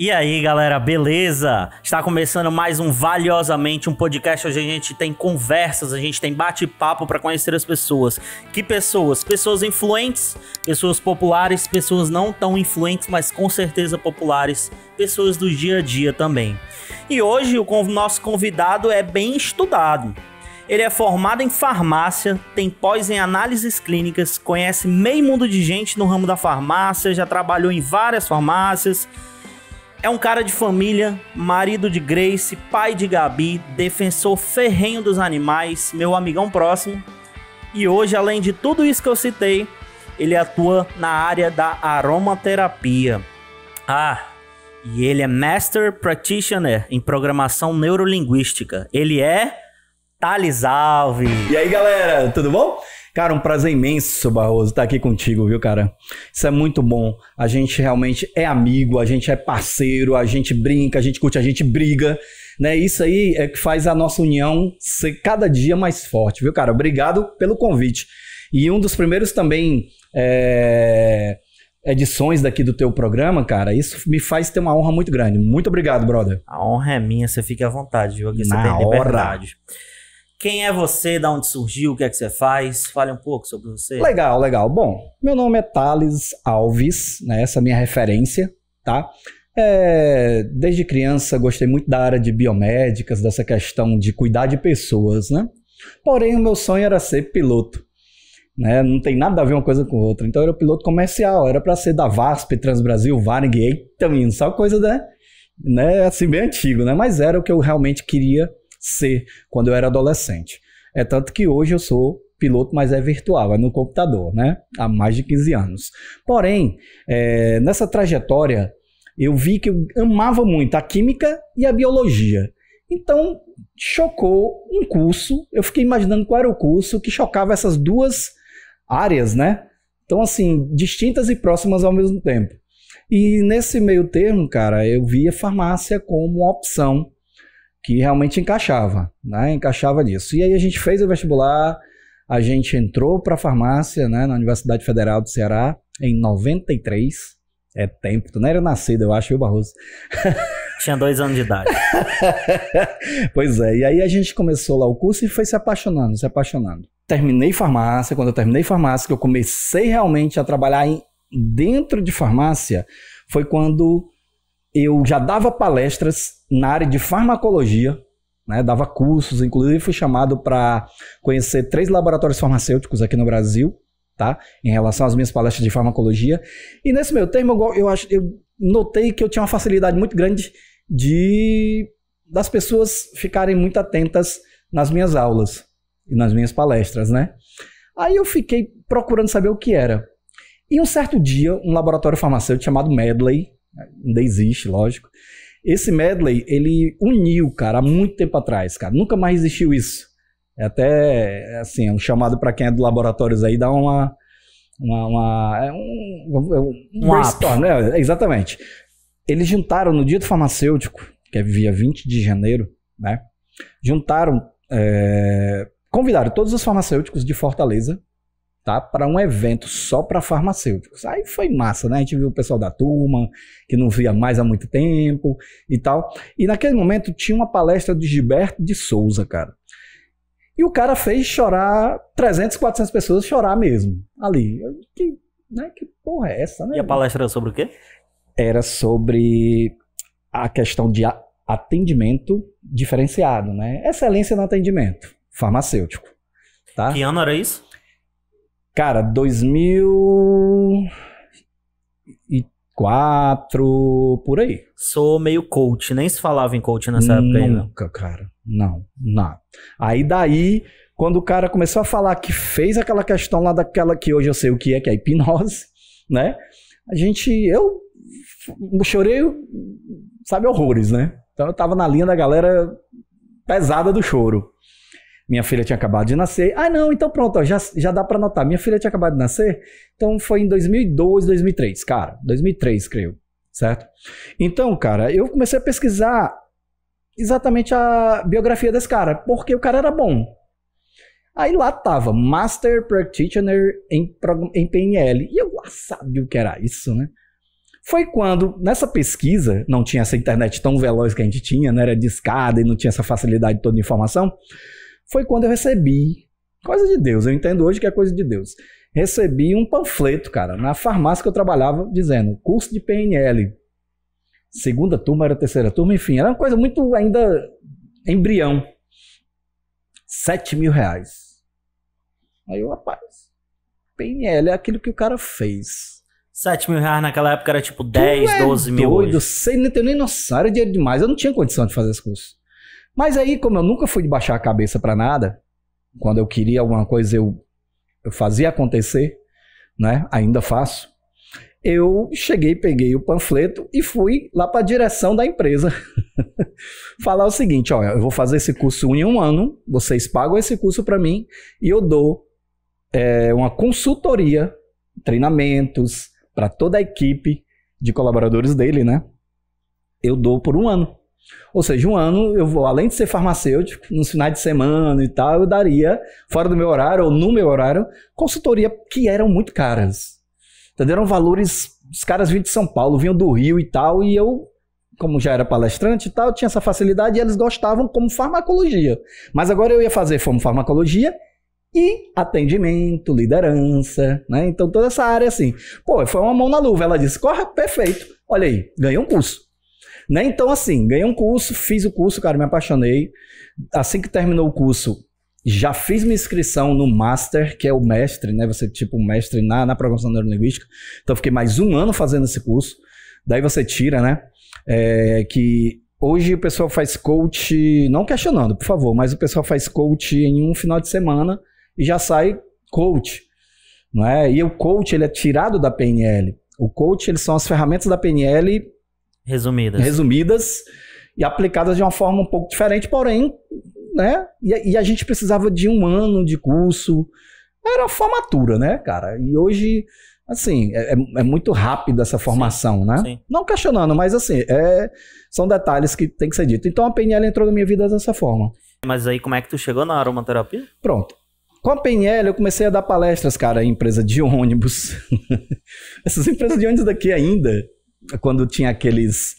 E aí, galera, beleza? Está começando mais um Valiosamente, um podcast onde a gente tem conversas, a gente tem bate-papo para conhecer as pessoas. Que pessoas? Pessoas influentes, pessoas populares, pessoas não tão influentes, mas com certeza populares, pessoas do dia a dia também. E hoje o nosso convidado é bem estudado. Ele é formado em farmácia, tem pós em análises clínicas, conhece meio mundo de gente no ramo da farmácia, já trabalhou em várias farmácias, é um cara de família, marido de Grace, pai de Gabi, defensor ferrenho dos animais, meu amigão próximo. E hoje, além de tudo isso que eu citei, ele atua na área da aromaterapia. Ah, e ele é Master Practitioner em Programação Neurolinguística. Ele é Thales Alves. E aí, galera, tudo bom? Cara, um prazer imenso, Barroso, estar tá aqui contigo, viu, cara? Isso é muito bom. A gente realmente é amigo, a gente é parceiro, a gente brinca, a gente curte, a gente briga, né? Isso aí é que faz a nossa união ser cada dia mais forte, viu, cara? Obrigado pelo convite. E um dos primeiros também é... edições daqui do teu programa, cara, isso me faz ter uma honra muito grande. Muito obrigado, brother. A honra é minha, você fica à vontade, viu? Aqui você Na tem liberdade. Hora. Quem é você? Da onde surgiu? O que é que você faz? Fale um pouco sobre você. Legal, legal. Bom, meu nome é Thales Alves, né? Essa é a minha referência, tá? É, desde criança gostei muito da área de biomédicas, dessa questão de cuidar de pessoas, né? Porém, o meu sonho era ser piloto. Né? Não tem nada a ver uma coisa com outra. Então, eu era piloto comercial, era para ser da VASP, Transbrasil, Varig, eita, menino, só coisa, né? né? Assim, bem antigo, né? Mas era o que eu realmente queria ser quando eu era adolescente. É tanto que hoje eu sou piloto, mas é virtual, é no computador, né? Há mais de 15 anos. Porém, é, nessa trajetória, eu vi que eu amava muito a química e a biologia. Então, chocou um curso. Eu fiquei imaginando qual era o curso que chocava essas duas áreas, né? Então, assim, distintas e próximas ao mesmo tempo. E nesse meio termo, cara, eu via farmácia como uma opção que realmente encaixava, né? Encaixava nisso. E aí a gente fez o vestibular, a gente entrou para farmácia, né, na Universidade Federal do Ceará em 93. É tempo, tu não era nascido, eu acho, viu, Barroso? Tinha dois anos de idade. pois é, e aí a gente começou lá o curso e foi se apaixonando, se apaixonando. Terminei farmácia, quando eu terminei farmácia, que eu comecei realmente a trabalhar em, dentro de farmácia, foi quando eu já dava palestras na área de farmacologia, né, dava cursos, inclusive fui chamado para conhecer três laboratórios farmacêuticos aqui no Brasil, tá? Em relação às minhas palestras de farmacologia. E nesse meu tempo, eu, eu, eu notei que eu tinha uma facilidade muito grande de das pessoas ficarem muito atentas nas minhas aulas e nas minhas palestras, né? Aí eu fiquei procurando saber o que era. E um certo dia, um laboratório farmacêutico chamado Medley, ainda existe, lógico. Esse medley, ele uniu, cara, há muito tempo atrás, cara. Nunca mais existiu isso. É até, assim, é um chamado para quem é do laboratórios aí, dá uma. uma, uma é é um, um, um né? Exatamente. Eles juntaram no dia do farmacêutico, que é dia 20 de janeiro, né? Juntaram. É, convidaram todos os farmacêuticos de Fortaleza tá? Para um evento só para farmacêuticos. Aí foi massa, né? A gente viu o pessoal da turma, que não via mais há muito tempo e tal. E naquele momento tinha uma palestra do Gilberto de Souza, cara. E o cara fez chorar 300, 400 pessoas chorar mesmo ali. Que, né? que porra é essa, né? E a palestra era sobre o quê? Era sobre a questão de atendimento diferenciado, né? Excelência no atendimento farmacêutico, tá? Que ano era isso? Cara, 2004, por aí. Sou meio coach, nem se falava em coach nessa época Nunca, ainda. Nunca, cara. Não, não. Aí daí, quando o cara começou a falar que fez aquela questão lá daquela que hoje eu sei o que é, que é hipnose, né? A gente, eu chorei, sabe, horrores, né? Então eu tava na linha da galera pesada do choro minha filha tinha acabado de nascer. Ah, não, então pronto, ó, já, já dá para notar. Minha filha tinha acabado de nascer, então foi em 2002, 2003, cara. 2003, creio, certo? Então, cara, eu comecei a pesquisar exatamente a biografia desse cara, porque o cara era bom. Aí lá tava, Master Practitioner em, em PNL. E eu lá ah, sabia o que era isso, né? Foi quando, nessa pesquisa, não tinha essa internet tão veloz que a gente tinha, não né? era discada e não tinha essa facilidade toda de informação foi quando eu recebi, coisa de Deus, eu entendo hoje que é coisa de Deus. Recebi um panfleto, cara, na farmácia que eu trabalhava, dizendo curso de PNL. Segunda turma, era terceira turma, enfim, era uma coisa muito ainda embrião. Sete mil reais. Aí eu, rapaz, PNL é aquilo que o cara fez. 7 mil reais naquela época era tipo 10, tu 12 é mil. Doido, sei, não tenho nem noção, era dinheiro demais. Eu não tinha condição de fazer esse curso. Mas aí, como eu nunca fui de baixar a cabeça para nada, quando eu queria alguma coisa, eu, eu fazia acontecer, né? Ainda faço. Eu cheguei, peguei o panfleto e fui lá para a direção da empresa falar o seguinte: olha, eu vou fazer esse curso em um ano, vocês pagam esse curso para mim e eu dou é, uma consultoria, treinamentos para toda a equipe de colaboradores dele, né? Eu dou por um ano. Ou seja, um ano eu vou, além de ser farmacêutico, nos finais de semana e tal, eu daria, fora do meu horário ou no meu horário, consultoria que eram muito caras. Entendeu? Eram valores. Os caras vinham de São Paulo, vinham do Rio e tal, e eu, como já era palestrante e tal, tinha essa facilidade e eles gostavam como farmacologia. Mas agora eu ia fazer como farmacologia e atendimento, liderança, né? Então toda essa área assim. Pô, foi uma mão na luva. Ela disse: corre, perfeito. Olha aí, ganhei um curso. Né? Então, assim, ganhei um curso, fiz o curso, cara, me apaixonei. Assim que terminou o curso, já fiz minha inscrição no Master, que é o mestre, né? Você, tipo, mestre na, na programação neurolinguística. Então, fiquei mais um ano fazendo esse curso. Daí você tira, né? É, que hoje o pessoal faz coach, não questionando, por favor, mas o pessoal faz coach em um final de semana e já sai coach. Não é? E o coach, ele é tirado da PNL. O coach, eles são as ferramentas da PNL Resumidas. Resumidas e aplicadas de uma forma um pouco diferente, porém, né? E, e a gente precisava de um ano de curso. Era formatura, né, cara? E hoje, assim, é, é, é muito rápido essa formação, sim, né? Sim. Não questionando, mas assim, é, são detalhes que tem que ser dito. Então a PNL entrou na minha vida dessa forma. Mas aí como é que tu chegou na aromaterapia? Pronto. Com a PNL, eu comecei a dar palestras, cara, em empresa de ônibus. Essas empresas de ônibus daqui ainda, quando tinha aqueles.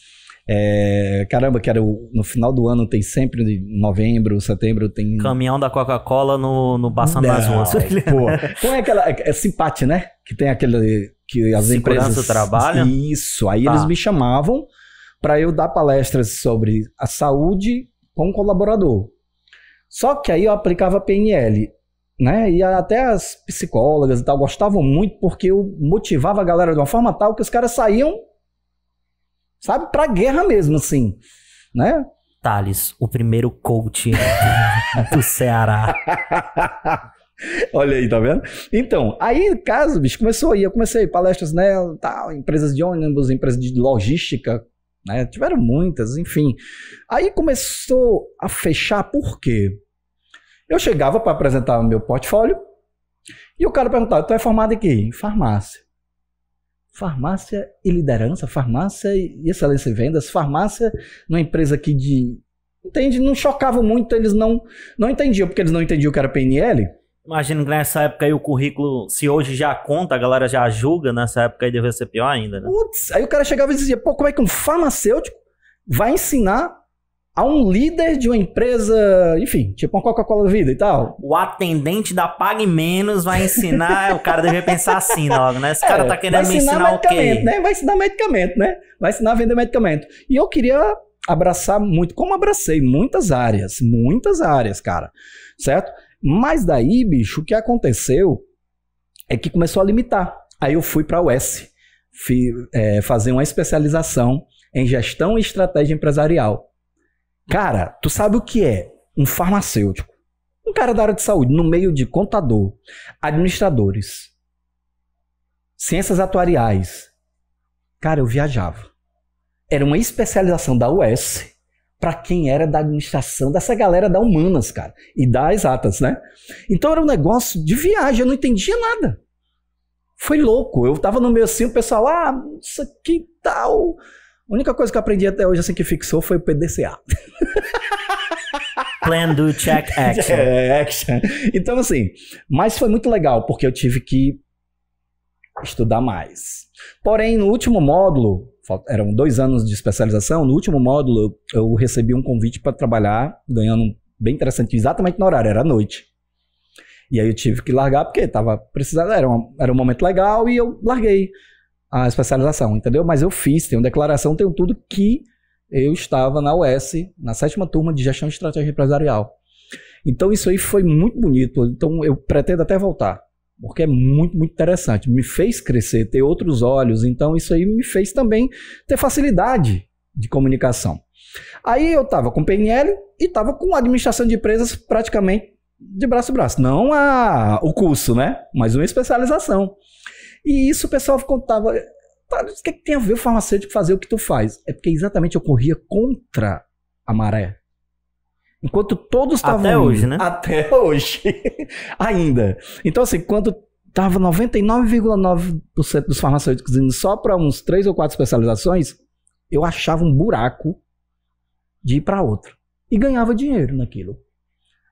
É, caramba, que era o, no final do ano tem sempre, em novembro, setembro tem. Caminhão da Coca-Cola no, no Baçando das Ruas. Pô, como é aquela. É Simpate, né? Que tem aquele. Que as Segurança empresas. trabalham Isso. Aí tá. eles me chamavam para eu dar palestras sobre a saúde com um colaborador. Só que aí eu aplicava PNL. Né? E até as psicólogas e tal gostavam muito porque eu motivava a galera de uma forma tal que os caras saíam sabe? Pra guerra mesmo, assim, né? Thales, o primeiro coach do Ceará. Olha aí, tá vendo? Então, aí caso, bicho, começou aí. Eu comecei palestras né, tal, empresas de ônibus, empresas de logística, né? Tiveram muitas, enfim. Aí começou a fechar, por quê? Eu chegava para apresentar o meu portfólio e o cara perguntava: Tu é formado em quê? Em farmácia farmácia e liderança, farmácia e excelência em vendas, farmácia numa empresa que de entende não chocava muito, eles não não entendiam porque eles não entendiam o que era PNL. Imagino que nessa época aí o currículo, se hoje já conta, a galera já julga, nessa época aí devia ser pior ainda, né? Putz, aí o cara chegava e dizia, pô, como é que um farmacêutico vai ensinar a um líder de uma empresa, enfim, tipo uma Coca-Cola Vida e tal. O atendente da Pague Menos vai ensinar, o cara deve pensar assim logo, né? Esse é, cara tá querendo ensinar me ensinar o quê? Né? Vai ensinar medicamento, né? Vai ensinar a vender medicamento. E eu queria abraçar muito, como abracei muitas áreas, muitas áreas, cara, certo? Mas daí, bicho, o que aconteceu é que começou a limitar. Aí eu fui para a US, fui é, fazer uma especialização em gestão e estratégia empresarial. Cara, tu sabe o que é um farmacêutico, um cara da área de saúde, no meio de contador, administradores, ciências atuariais. Cara, eu viajava. Era uma especialização da US para quem era da administração, dessa galera da humanas, cara, e das atas, né? Então era um negócio de viagem, eu não entendia nada. Foi louco. Eu tava no meio assim, o pessoal, ah, isso aqui tal. A única coisa que eu aprendi até hoje, assim, que fixou foi o PDCA. Plan, do, check, action. É, action. Então, assim, mas foi muito legal, porque eu tive que estudar mais. Porém, no último módulo, eram dois anos de especialização, no último módulo eu recebi um convite para trabalhar, ganhando bem interessante, exatamente no horário, era à noite. E aí eu tive que largar porque estava precisando, era um, era um momento legal e eu larguei a especialização, entendeu? Mas eu fiz, tenho declaração, tenho tudo que eu estava na US, na sétima turma de gestão de estratégia empresarial. Então isso aí foi muito bonito. Então eu pretendo até voltar, porque é muito, muito interessante. Me fez crescer, ter outros olhos. Então isso aí me fez também ter facilidade de comunicação. Aí eu estava com PNL e estava com administração de empresas praticamente de braço a braço. Não a, o curso, né? Mas uma especialização. E isso o pessoal contava. Tá, o que, é que tem a ver o farmacêutico fazer o que tu faz? É porque exatamente eu corria contra a maré. Enquanto todos estavam. Até hoje, né? Até hoje. ainda. Então, assim, quando tava 99,9% dos farmacêuticos indo só para uns três ou quatro especializações, eu achava um buraco de ir para outro E ganhava dinheiro naquilo.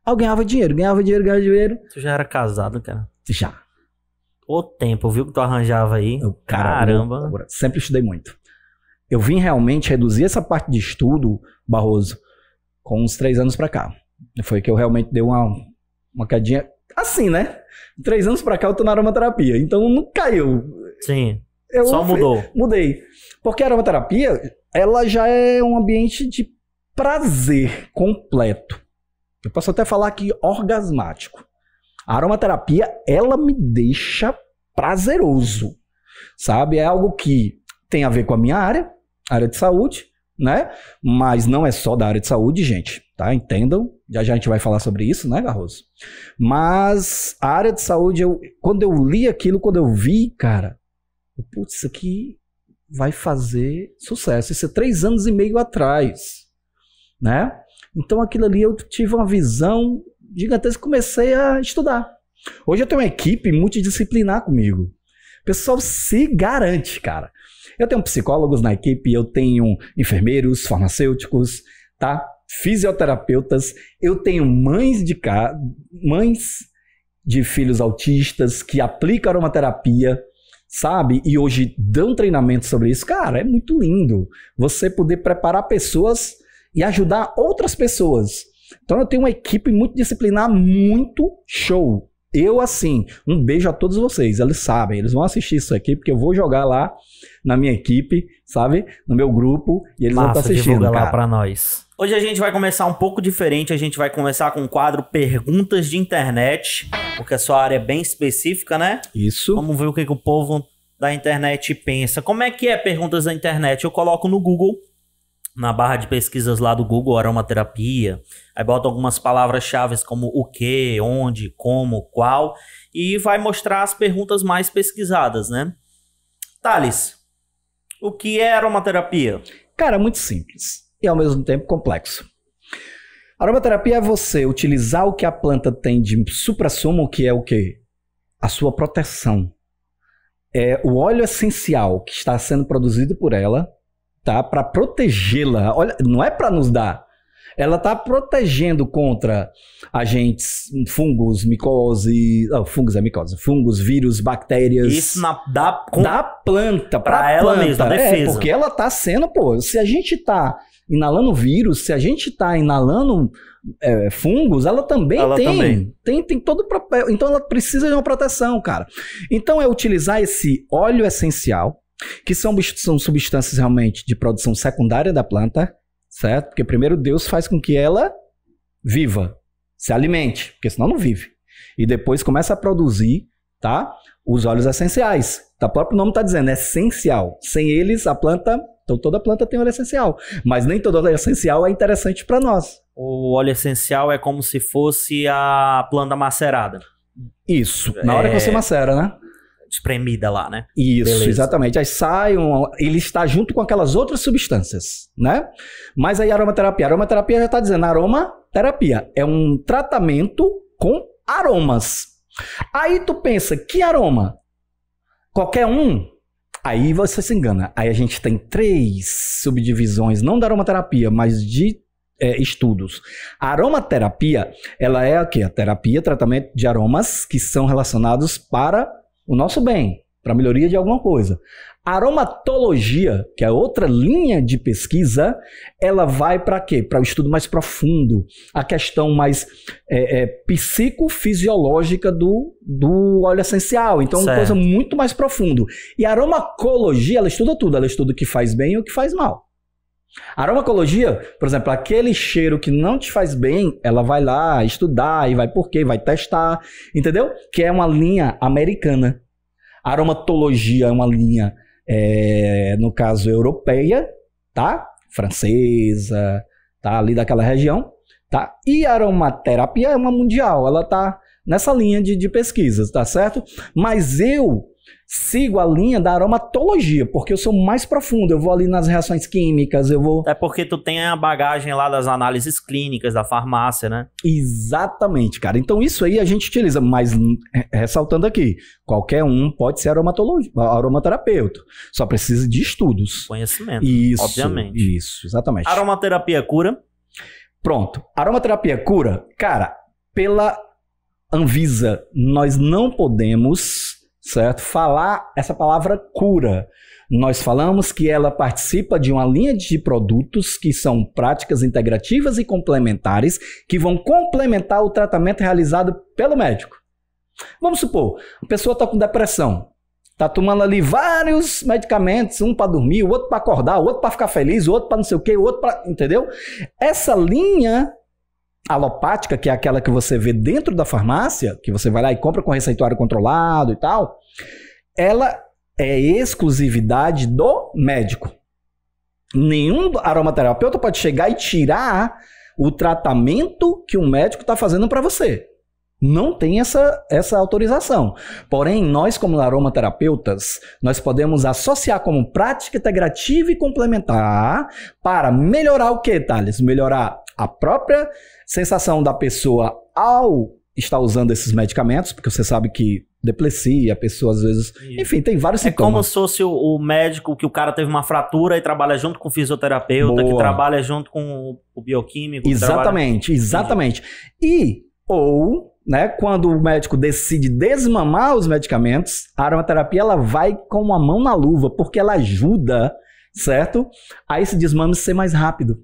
Alguém eu ganhava dinheiro, ganhava dinheiro, ganhava dinheiro. Tu já era casado, cara? Já. O tempo, viu, que tu arranjava aí. Eu, cara, Caramba. Eu, sempre estudei muito. Eu vim realmente reduzir essa parte de estudo, Barroso, com uns três anos para cá. Foi que eu realmente dei uma, uma quedinha. Assim, né? Três anos para cá eu tô na aromaterapia. Então não caiu. Sim. Eu Só mudou. Mudei. Porque a aromaterapia, ela já é um ambiente de prazer completo. Eu posso até falar que orgasmático. A aromaterapia, ela me deixa prazeroso, sabe? É algo que tem a ver com a minha área, área de saúde, né? Mas não é só da área de saúde, gente, tá? Entendam. Já já a gente vai falar sobre isso, né, Garroso? Mas a área de saúde, eu, quando eu li aquilo, quando eu vi, cara, putz, isso aqui vai fazer sucesso. Isso é três anos e meio atrás, né? Então aquilo ali eu tive uma visão gigantesco, comecei a estudar. Hoje eu tenho uma equipe multidisciplinar comigo. O pessoal se garante, cara. Eu tenho psicólogos na equipe, eu tenho enfermeiros, farmacêuticos, tá? Fisioterapeutas, eu tenho mães de ca... mães de filhos autistas que aplicam aromaterapia, sabe? E hoje dão treinamento sobre isso. Cara, é muito lindo você poder preparar pessoas e ajudar outras pessoas então eu tenho uma equipe muito disciplinar, muito show. Eu, assim, um beijo a todos vocês. Eles sabem, eles vão assistir isso aqui, porque eu vou jogar lá na minha equipe, sabe? No meu grupo, e eles Massa, vão tá estar assistindo. cara. lá pra nós. Hoje a gente vai começar um pouco diferente. A gente vai começar com o quadro Perguntas de Internet, porque a sua área é bem específica, né? Isso. Vamos ver o que, que o povo da internet pensa. Como é que é perguntas da internet? Eu coloco no Google na barra de pesquisas lá do Google aromaterapia, aí bota algumas palavras-chave como o que, onde, como, qual, e vai mostrar as perguntas mais pesquisadas, né? Thales, o que é aromaterapia? Cara, muito simples e ao mesmo tempo complexo. Aromaterapia é você utilizar o que a planta tem de supra-sumo, que é o que? A sua proteção. É o óleo essencial que está sendo produzido por ela tá? Para protegê-la. Olha, não é para nos dar. Ela está protegendo contra agentes, fungos, micose, oh, fungos é micose, fungos, vírus, bactérias. Isso na, da, com, da planta para ela mesma, mesma, é, defesa. É, porque ela está sendo, pô, se a gente está inalando vírus, se a gente está inalando é, fungos, ela também ela tem. Também. Tem tem todo papel. Então ela precisa de uma proteção, cara. Então é utilizar esse óleo essencial que são, são substâncias realmente de produção secundária da planta, certo? Porque primeiro Deus faz com que ela viva, se alimente, porque senão não vive. E depois começa a produzir, tá? Os óleos essenciais. Tá, o próprio nome está dizendo, é essencial. Sem eles, a planta. Então toda planta tem óleo essencial. Mas nem todo óleo essencial é interessante para nós. O óleo essencial é como se fosse a planta macerada. Isso. Na hora é... que você é. macera, né? espremida lá, né? Isso, Beleza. exatamente. Aí sai, um, ele está junto com aquelas outras substâncias, né? Mas aí aromaterapia. Aromaterapia já está dizendo aromaterapia. É um tratamento com aromas. Aí tu pensa, que aroma? Qualquer um? Aí você se engana. Aí a gente tem três subdivisões, não da aromaterapia, mas de é, estudos. A aromaterapia, ela é o quê? A terapia, tratamento de aromas que são relacionados para o nosso bem, para melhoria de alguma coisa. A aromatologia, que é outra linha de pesquisa, ela vai para quê? Para o um estudo mais profundo, a questão mais é, é, psicofisiológica do, do óleo essencial. Então, certo. É uma coisa muito mais profunda. E a aromacologia, ela estuda tudo. Ela estuda o que faz bem e o que faz mal. Aromacologia, por exemplo, aquele cheiro que não te faz bem, ela vai lá estudar e vai por quê, vai testar, entendeu? Que é uma linha americana. Aromatologia é uma linha, é, no caso, europeia, tá? Francesa, tá? Ali daquela região, tá? E aromaterapia é uma mundial, ela tá nessa linha de, de pesquisas, tá certo? Mas eu sigo a linha da aromatologia, porque eu sou mais profundo, eu vou ali nas reações químicas, eu vou. É porque tu tem a bagagem lá das análises clínicas, da farmácia, né? Exatamente, cara. Então isso aí a gente utiliza, mas ressaltando aqui, qualquer um pode ser aromaterapeuta. Só precisa de estudos. Conhecimento. Isso. Obviamente. Isso, exatamente. Aromaterapia cura. Pronto. Aromaterapia cura, cara, pela Anvisa, nós não podemos certo? Falar essa palavra cura. Nós falamos que ela participa de uma linha de produtos que são práticas integrativas e complementares que vão complementar o tratamento realizado pelo médico. Vamos supor, a pessoa está com depressão, está tomando ali vários medicamentos, um para dormir, o outro para acordar, o outro para ficar feliz, o outro para não sei o quê, o outro para, entendeu? Essa linha alopática, que é aquela que você vê dentro da farmácia, que você vai lá e compra com receituário controlado e tal, ela é exclusividade do médico. Nenhum aromaterapeuta pode chegar e tirar o tratamento que o médico está fazendo para você. Não tem essa, essa autorização. Porém, nós, como aromaterapeutas, nós podemos associar como prática integrativa e complementar para melhorar o que, Thales? Melhorar a própria sensação da pessoa ao estar usando esses medicamentos, porque você sabe que deplecia a pessoa às vezes. Enfim, tem vários é sintomas. É como se fosse o, o, médico que o cara teve uma fratura e trabalha junto com o fisioterapeuta, Boa. que trabalha junto com o bioquímico. Exatamente, trabalha... exatamente. E, ou, né, quando o médico decide desmamar os medicamentos, a aromaterapia ela vai com a mão na luva, porque ela ajuda, certo? A esse desmame ser mais rápido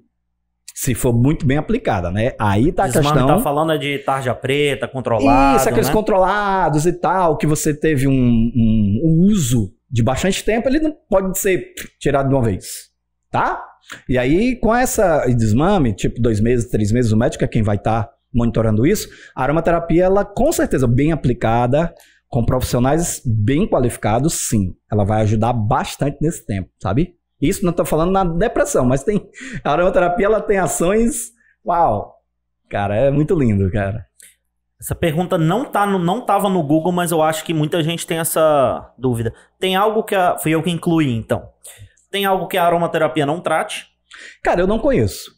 se for muito bem aplicada, né? Aí tá Desmame a tá questão. tá falando é de tarja preta, controlada. Isso, aqueles né? controlados e tal, que você teve um, um, um uso de bastante tempo, ele não pode ser tirado de uma vez, tá? E aí, com essa desmame, tipo dois meses, três meses, o médico é quem vai estar tá monitorando isso. A aromaterapia, ela com certeza bem aplicada, com profissionais bem qualificados, sim. Ela vai ajudar bastante nesse tempo, sabe? Isso não estou falando na depressão, mas tem a aromaterapia ela tem ações, uau. Cara, é muito lindo, cara. Essa pergunta não tá no, não tava no Google, mas eu acho que muita gente tem essa dúvida. Tem algo que a, fui eu que incluí, então. Tem algo que a aromaterapia não trate? Cara, eu não conheço.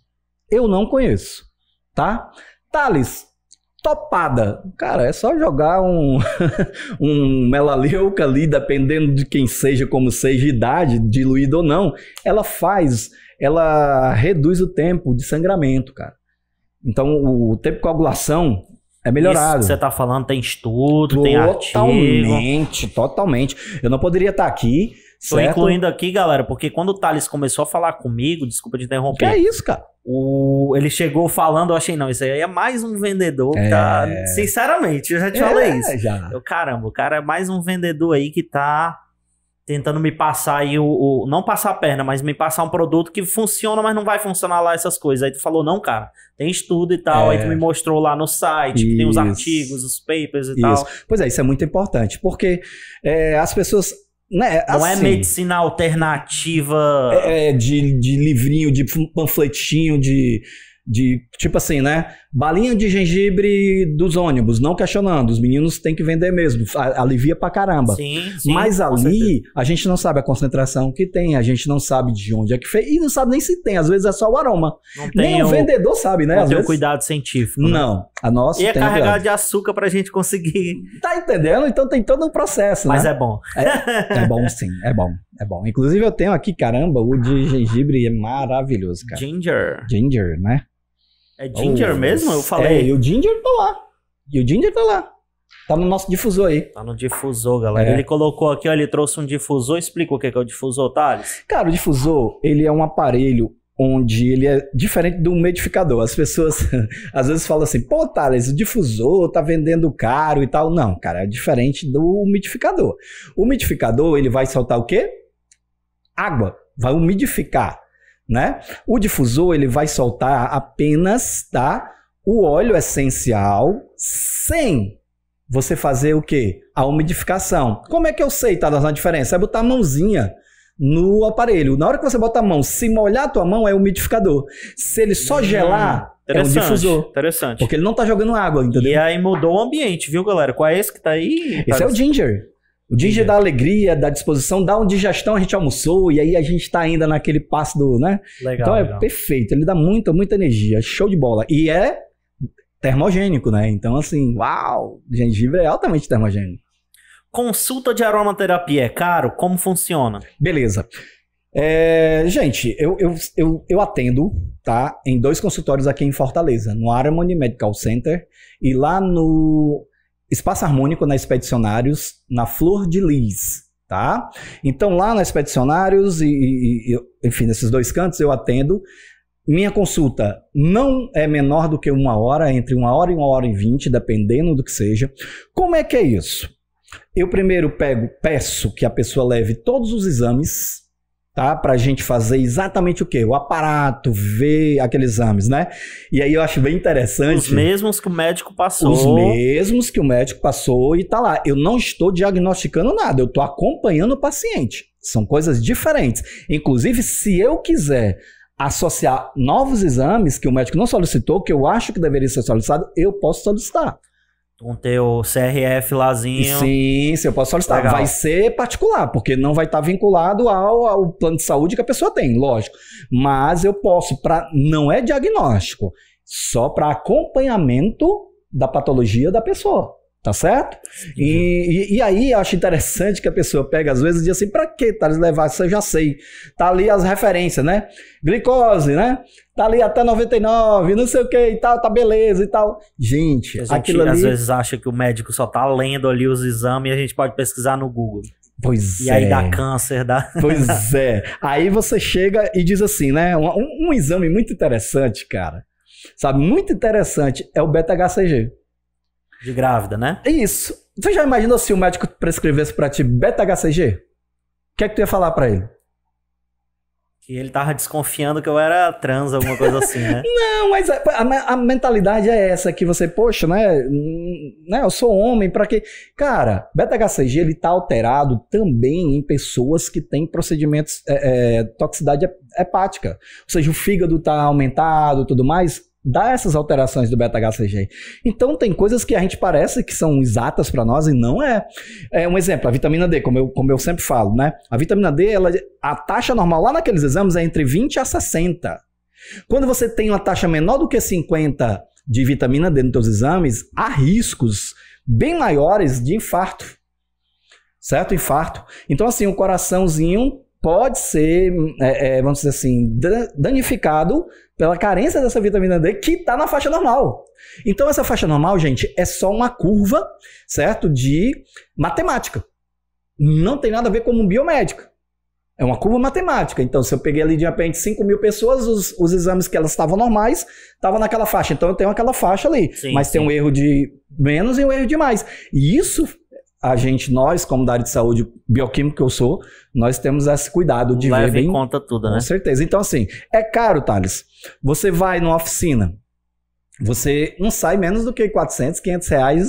Eu não conheço, tá? Thales, topada. Cara, é só jogar um, um melaleuca ali, dependendo de quem seja, como seja, idade, diluído ou não. Ela faz, ela reduz o tempo de sangramento, cara. Então, o tempo de coagulação é melhorado. Isso que você está falando tem estudo, totalmente, tem artigo. Totalmente, totalmente. Eu não poderia estar tá aqui Tô incluindo aqui, galera, porque quando o Thales começou a falar comigo, desculpa de interromper. Que é isso, cara? O, ele chegou falando, eu achei, não, isso aí é mais um vendedor tá, é... tá. Sinceramente, eu já te é, falei isso. Já. Eu, caramba, o cara é mais um vendedor aí que tá tentando me passar aí o, o, Não passar a perna, mas me passar um produto que funciona, mas não vai funcionar lá essas coisas. Aí tu falou, não, cara, tem estudo e tal. É. Aí tu é. me mostrou lá no site, isso. que tem os artigos, os papers e isso. tal. Pois é, isso é muito importante, porque é, as pessoas né, não é, é assim, é medicina alternativa. É, é, de, de livrinho, de panfletinho, de de tipo assim, né? Balinha de gengibre dos ônibus, não questionando, os meninos têm que vender mesmo, alivia pra caramba. Sim, sim, Mas ali a gente não sabe a concentração que tem, a gente não sabe de onde é que fez e não sabe nem se tem, às vezes é só o aroma. Não nem o vendedor sabe, né? Não tem vezes... cuidado científico. Né? Não, a nossa e é carregado de açúcar pra gente conseguir. Tá entendendo? Então tem todo um processo, Mas né? é bom. É, é bom sim, é bom. É bom. Inclusive eu tenho aqui, caramba, o de gengibre é maravilhoso, cara. Ginger. Ginger, né? É Ginger mesmo? Eu é, falei. É, e o Ginger tá lá. E o Ginger tá lá. Tá no nosso difusor aí. Tá no difusor, galera. É. Ele colocou aqui, ó, ele trouxe um difusor. Explica o que é, é o difusor, Thales. Cara, o difusor, ele é um aparelho onde ele é diferente do medificador. As pessoas às vezes falam assim, pô, Thales, o difusor tá vendendo caro e tal. Não, cara, é diferente do umidificador. O umidificador, ele vai soltar o quê? Água. Vai umidificar né? O difusor ele vai soltar apenas, tá? O óleo essencial sem você fazer o que A umidificação. Como é que eu sei, tá? A diferença é botar a mãozinha no aparelho. Na hora que você bota a mão, se molhar a tua mão é umidificador. Se ele só hum, gelar, é um difusor. Interessante. Porque ele não tá jogando água, entendeu? E aí é mudou o ambiente, viu, galera? Qual é esse que tá aí? Esse Parece... é o ginger. O DJ da alegria, da disposição, dá um digestão, a gente almoçou e aí a gente tá ainda naquele passo do, né? Legal, então é legal. perfeito, ele dá muita, muita energia, é show de bola. E é termogênico, né? Então assim, uau, gengibre é altamente termogênico. Consulta de aromaterapia é caro? Como funciona? Beleza. É, gente, eu, eu, eu, eu, atendo tá, em dois consultórios aqui em Fortaleza, no Aramony Medical Center e lá no Espaço Harmônico na Expedicionários, na Flor de Lis, tá? Então lá na Expedicionários e, e, e enfim, nesses dois cantos eu atendo. Minha consulta não é menor do que uma hora, entre uma hora e uma hora e vinte, dependendo do que seja. Como é que é isso? Eu primeiro pego, peço que a pessoa leve todos os exames tá? a gente fazer exatamente o quê? O aparato, ver aqueles exames, né? E aí eu acho bem interessante. Os mesmos que o médico passou. Os mesmos que o médico passou e tá lá. Eu não estou diagnosticando nada, eu estou acompanhando o paciente. São coisas diferentes. Inclusive, se eu quiser associar novos exames que o médico não solicitou, que eu acho que deveria ser solicitado, eu posso solicitar um teu CRF lázinho. Sim, se eu posso solicitar. Legal. Vai ser particular, porque não vai estar vinculado ao, ao plano de saúde que a pessoa tem, lógico. Mas eu posso, para não é diagnóstico, só para acompanhamento da patologia da pessoa. Tá certo? E, e, e, aí eu acho interessante que a pessoa pega às vezes e diz assim: pra que tá levar isso? Eu já sei. Tá ali as referências, né? Glicose, né? Tá ali até 99, não sei o que e tal, tá beleza e tal. Gente, a gente aquilo ali... às vezes acha que o médico só tá lendo ali os exames e a gente pode pesquisar no Google. Pois e é. E aí dá é. câncer, dá. Pois é. Aí você chega e diz assim, né? Um, um exame muito interessante, cara. Sabe, muito interessante é o beta-HCG. De grávida, né? É isso. Você já imaginou se o médico prescrevesse para ti beta-HCG? O que é que tu ia falar para ele? Que ele tava desconfiando que eu era trans, alguma coisa assim, né? Não, mas a, a, a, mentalidade é essa, que você, poxa, né? Hum, né eu sou homem, para que... Cara, beta-HCG, ele tá alterado também em pessoas que têm procedimentos, é, é, toxicidade hepática. Ou seja, o fígado tá aumentado tudo mais dá essas alterações do beta-HCG. Então tem coisas que a gente parece que são exatas para nós e não é. é. Um exemplo, a vitamina D, como eu, como eu sempre falo, né? A vitamina D, ela, a taxa normal lá naqueles exames é entre 20 a 60. Quando você tem uma taxa menor do que 50 de vitamina D nos seus exames, há riscos bem maiores de infarto. Certo? Infarto. Então, assim, o coraçãozinho pode ser, é, é, vamos dizer assim, danificado pela carência dessa vitamina D que está na faixa normal. Então, essa faixa normal, gente, é só uma curva, certo? De matemática. Não tem nada a ver com biomédica. É uma curva matemática. Então, se eu peguei ali de repente 5 mil pessoas, os, os exames que elas estavam normais estavam naquela faixa. Então, eu tenho aquela faixa ali. Sim, mas sim. tem um erro de menos e um erro de mais. E isso a gente, nós, como da área de saúde bioquímica que eu sou, nós temos esse cuidado de Leve ver bem. em conta tudo, né? Com certeza. Então, assim, é caro, Thales. Você vai numa oficina, você não sai menos do que 400, 500 reais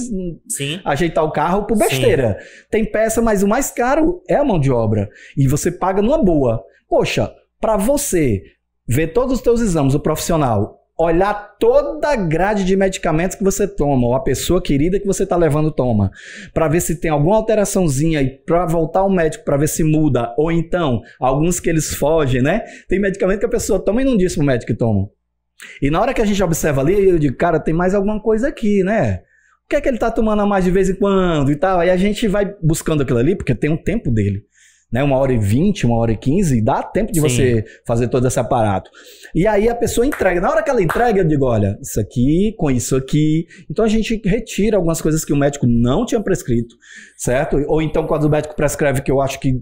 Sim. ajeitar o carro por besteira. Sim. Tem peça, mas o mais caro é a mão de obra. E você paga numa boa. Poxa, para você ver todos os teus exames, o profissional, olhar toda a grade de medicamentos que você toma, ou a pessoa querida que você está levando toma, para ver se tem alguma alteraçãozinha e para voltar ao médico para ver se muda, ou então alguns que eles fogem, né? Tem medicamento que a pessoa toma e não diz pro médico que toma. E na hora que a gente observa ali, eu digo, cara, tem mais alguma coisa aqui, né? O que é que ele está tomando a mais de vez em quando e tal? Aí a gente vai buscando aquilo ali, porque tem um tempo dele né? Uma hora e vinte, uma hora e quinze, dá tempo de Sim. você fazer todo esse aparato. E aí a pessoa entrega. Na hora que ela entrega, eu digo: olha, isso aqui, com isso aqui. Então a gente retira algumas coisas que o médico não tinha prescrito, certo? Ou então, quando o médico prescreve, que eu acho que,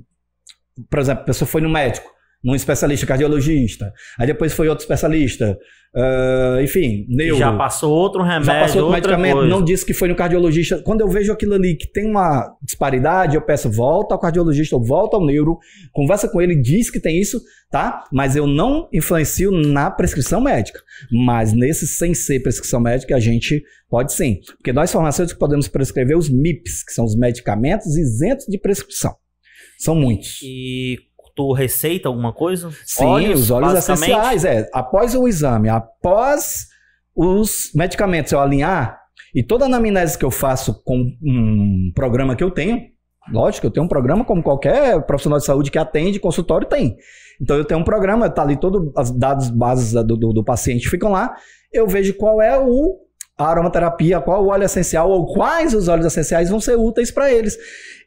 por exemplo, a pessoa foi no médico, num especialista cardiologista, aí depois foi outro especialista, Uh, enfim, neuro. Já passou outro remédio. Já passou outro medicamento, coisa. não disse que foi no cardiologista. Quando eu vejo aquilo ali que tem uma disparidade, eu peço volta ao cardiologista ou volta ao neuro, conversa com ele, diz que tem isso, tá? Mas eu não influencio na prescrição médica. Mas nesse sem ser prescrição médica, a gente pode sim. Porque nós farmacêuticos podemos prescrever os MIPs, que são os medicamentos isentos de prescrição. São muitos. E tu receita alguma coisa? Sim, os óleos essenciais, é. Após o exame, após os medicamentos eu alinhar, e toda anamnese que eu faço com um programa que eu tenho, lógico, eu tenho um programa como qualquer profissional de saúde que atende, consultório tem. Então eu tenho um programa, tá ali todos os dados bases do, do, do paciente ficam lá, eu vejo qual é o a aromaterapia, qual o óleo essencial ou quais os óleos essenciais vão ser úteis para eles.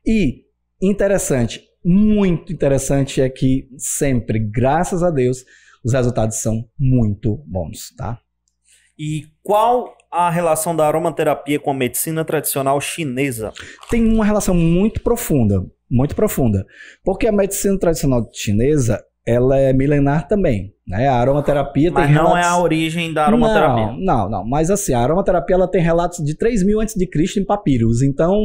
E interessante, muito interessante é que sempre, graças a Deus, os resultados são muito bons, tá? E qual a relação da aromaterapia com a medicina tradicional chinesa? Tem uma relação muito profunda, muito profunda, porque a medicina tradicional chinesa, ela é milenar também. Né? A aromaterapia Mas tem não é a origem da aromaterapia. Não, não, não. Mas assim, a aromaterapia ela tem relatos de 3 mil antes de Cristo em papiros. Então,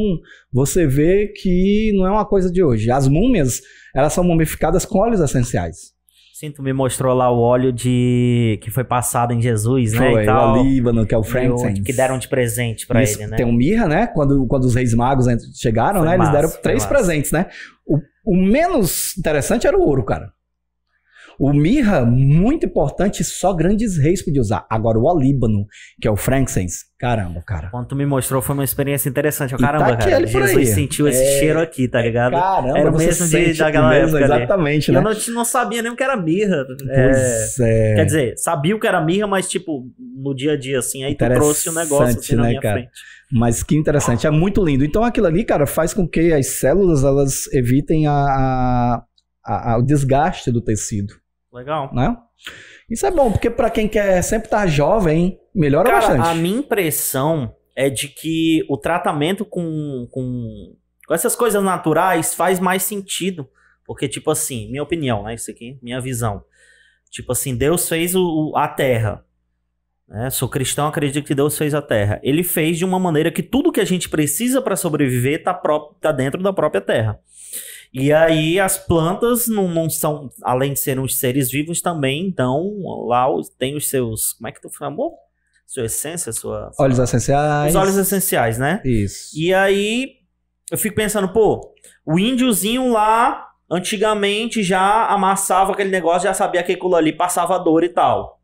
você vê que não é uma coisa de hoje. As múmias, elas são mumificadas com óleos essenciais. Sim, tu me mostrou lá o óleo de que foi passado em Jesus, né? Foi, e tal. o Líbano, que é o frankincense. Que deram de presente para ele, né? Tem um mirra, né? Quando, quando os reis magos chegaram, foi né? Massa, eles deram três massa. presentes, né? O, o menos interessante era o ouro, cara. O mirra, muito importante, só grandes reis podiam usar. Agora, o olíbano, que é o frankincense, caramba, cara. Quando me mostrou, foi uma experiência interessante. Eu, tá caramba, tá cara, Jesus aí. sentiu esse é... cheiro aqui, tá é, ligado? Caramba, era o mesmo de, da galera. Mesmo, exatamente, né? Eu não, não, sabia nem o que era mirra. É. Pois é... é... Quer dizer, sabia o que era mirra, mas, tipo, no dia a dia, assim, aí tu trouxe o um negócio assim, né, minha cara? frente. Mas que interessante, é muito lindo. Então aquilo ali, cara, faz com que as células elas evitem a, a, a, o desgaste do tecido. Legal. Né? Isso é bom, porque para quem quer sempre estar tá jovem, melhora Cara, bastante. A minha impressão é de que o tratamento com, com, com essas coisas naturais faz mais sentido. Porque, tipo assim, minha opinião, né? Isso aqui, minha visão. Tipo assim, Deus fez o, a terra. Né? Sou cristão, acredito que Deus fez a terra. Ele fez de uma maneira que tudo que a gente precisa para sobreviver tá, pró tá dentro da própria terra. E aí as plantas não, não são, além de serem os seres vivos, também dão lá, tem os seus, como é que tu chamou? Sua essência, sua... Óleos essenciais. Os óleos essenciais, né? Isso. E aí eu fico pensando, pô, o índiozinho lá antigamente já amassava aquele negócio, já sabia que aquilo ali passava dor e tal.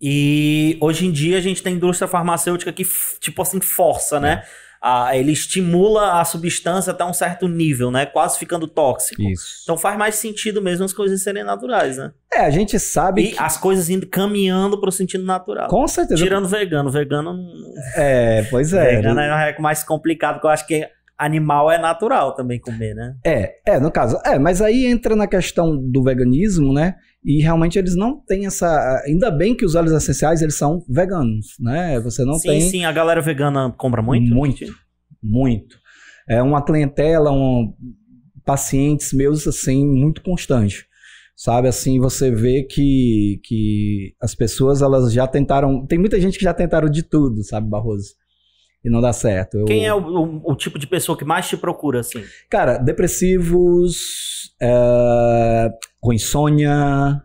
E hoje em dia a gente tem indústria farmacêutica que, tipo assim, força, né? É a, ele estimula a substância até um certo nível, né? Quase ficando tóxico. Isso. Então faz mais sentido mesmo as coisas serem naturais, né? É, a gente sabe e que... as coisas indo caminhando para o sentido natural. Com certeza. Tirando o vegano, o vegano É, pois é. O vegano é mais complicado, porque eu acho que animal é natural também comer, né? É, é, no caso. É, mas aí entra na questão do veganismo, né? E realmente eles não têm essa. Ainda bem que os óleos essenciais eles são veganos, né? Você não sim, tem. Sim, sim, a galera vegana compra muito? Muito. Muito. É uma clientela, um... pacientes meus, assim, muito constante sabe assim você vê que, que as pessoas elas já tentaram tem muita gente que já tentaram de tudo sabe Barroso e não dá certo. Eu... Quem é o, o, o, tipo de pessoa que mais te procura, assim? Cara, depressivos, é, com insônia,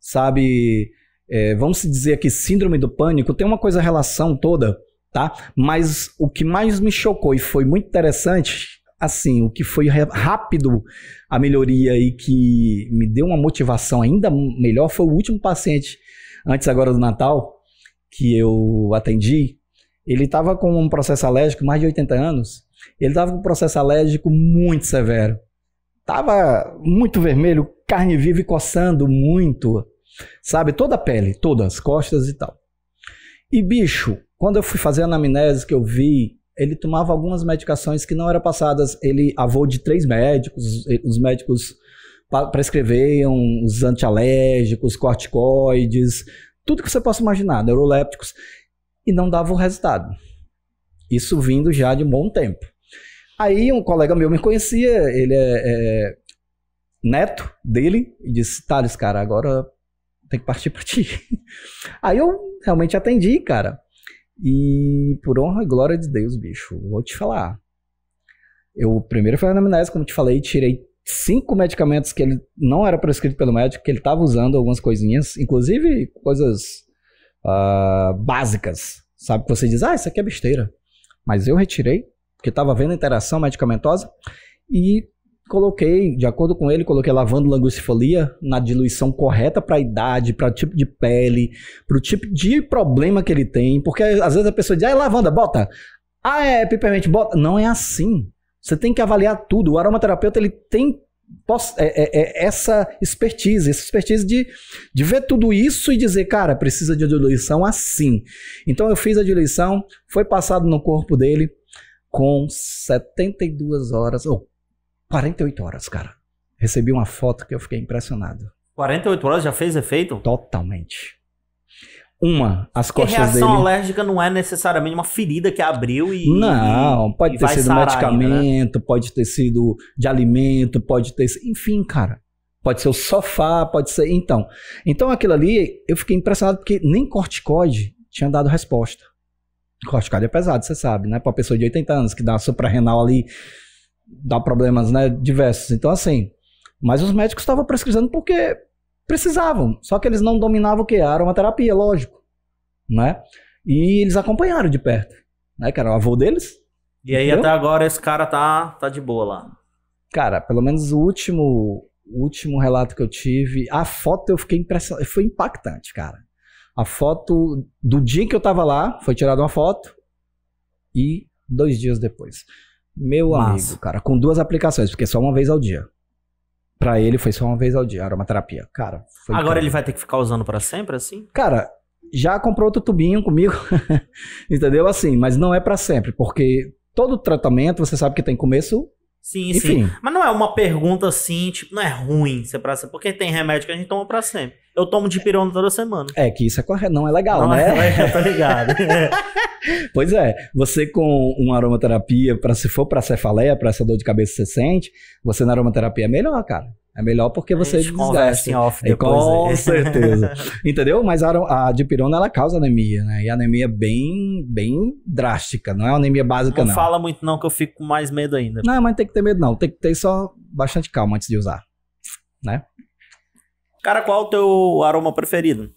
sabe? É, vamos dizer que síndrome do pânico tem uma coisa relação toda, tá? Mas o que mais me chocou e foi muito interessante, assim, o que foi rápido a melhoria e que me deu uma motivação ainda melhor foi o último paciente antes agora do Natal que eu atendi, ele estava com um processo alérgico, mais de 80 anos, ele estava com um processo alérgico muito severo. Estava muito vermelho, carne viva e coçando muito, sabe? Toda a pele, todas, as costas e tal. E bicho, quando eu fui fazer a anamnese que eu vi, ele tomava algumas medicações que não eram passadas. Ele avô de três médicos, os médicos prescreviam os antialérgicos, corticoides, tudo que você possa imaginar, neurolépticos e não dava o resultado. Isso vindo já de um bom tempo. Aí um colega meu me conhecia, ele é, é neto dele, e disse: Thales, cara, agora tem que partir para ti. Aí eu realmente atendi, cara. E por honra e glória de Deus, bicho, vou te falar. Eu primeiro fui na anamnese, como te falei, tirei cinco medicamentos que ele não era prescrito pelo médico, que ele estava usando algumas coisinhas, inclusive coisas uh, básicas, sabe? Que você diz, ah, isso aqui é besteira. Mas eu retirei, porque estava vendo interação medicamentosa, e coloquei, de acordo com ele, coloquei lavando angustifolia na diluição correta para a idade, para o tipo de pele, para o tipo de problema que ele tem. Porque às vezes a pessoa diz, ah, é lavanda, bota. Ah, é, é pipermente, bota. Não é assim. Você tem que avaliar tudo. O aromaterapeuta ele tem é, é, é, essa expertise, essa expertise de, de ver tudo isso e dizer, cara, precisa de diluição assim. Então eu fiz a diluição, foi passado no corpo dele com 72 horas, ou oh, 48 horas, cara. Recebi uma foto que eu fiquei impressionado. 48 horas já fez efeito? Totalmente uma as costas dele. A reação alérgica não é necessariamente uma ferida que abriu e. Não, pode e ter sido medicamento, ainda, né? pode ter sido de alimento, pode ter. Enfim, cara. Pode ser o sofá, pode ser. Então. Então aquilo ali, eu fiquei impressionado porque nem corticoide tinha dado resposta. Corticoide é pesado, você sabe, né? Pra uma pessoa de 80 anos que dá suprarrenal ali, dá problemas, né? Diversos. Então, assim. Mas os médicos estavam prescrevendo porque Precisavam, só que eles não dominavam o que? A aromaterapia, lógico. Né? E eles acompanharam de perto, né, Era O avô deles. E aí, entendeu? até agora, esse cara tá, tá de boa lá. Cara, pelo menos o último, último relato que eu tive, a foto eu fiquei impressionado, foi impactante, cara. A foto do dia que eu tava lá, foi tirada uma foto e dois dias depois. Meu amigo, cara, com duas aplicações, porque é só uma vez ao dia. Pra ele foi só uma vez ao dia, aromaterapia. Cara, foi. Agora incrível. ele vai ter que ficar usando para sempre assim? Cara, já comprou outro tubinho comigo, entendeu? Assim, mas não é para sempre, porque todo tratamento você sabe que tem começo, Sim, Enfim. sim. Mas não é uma pergunta assim, tipo, não é ruim ser pra sempre, porque tem remédio que a gente toma pra sempre. Eu tomo de pirona toda semana. É que isso é correto, não é legal, não é, né? É, tá ligado. pois é, você com uma aromaterapia, pra, se for pra cefaleia, pra essa dor de cabeça que você sente, você na aromaterapia é melhor, cara. É melhor porque você desgasta. Assim off depois, é, com né? certeza. Entendeu? Mas a, a dipirona ela causa anemia, né? E anemia é bem, bem drástica, não é uma anemia básica não. Não fala muito não que eu fico com mais medo ainda. Não, mas tem que ter medo não, tem que ter só bastante calma antes de usar, né? Cara, qual o teu aroma preferido?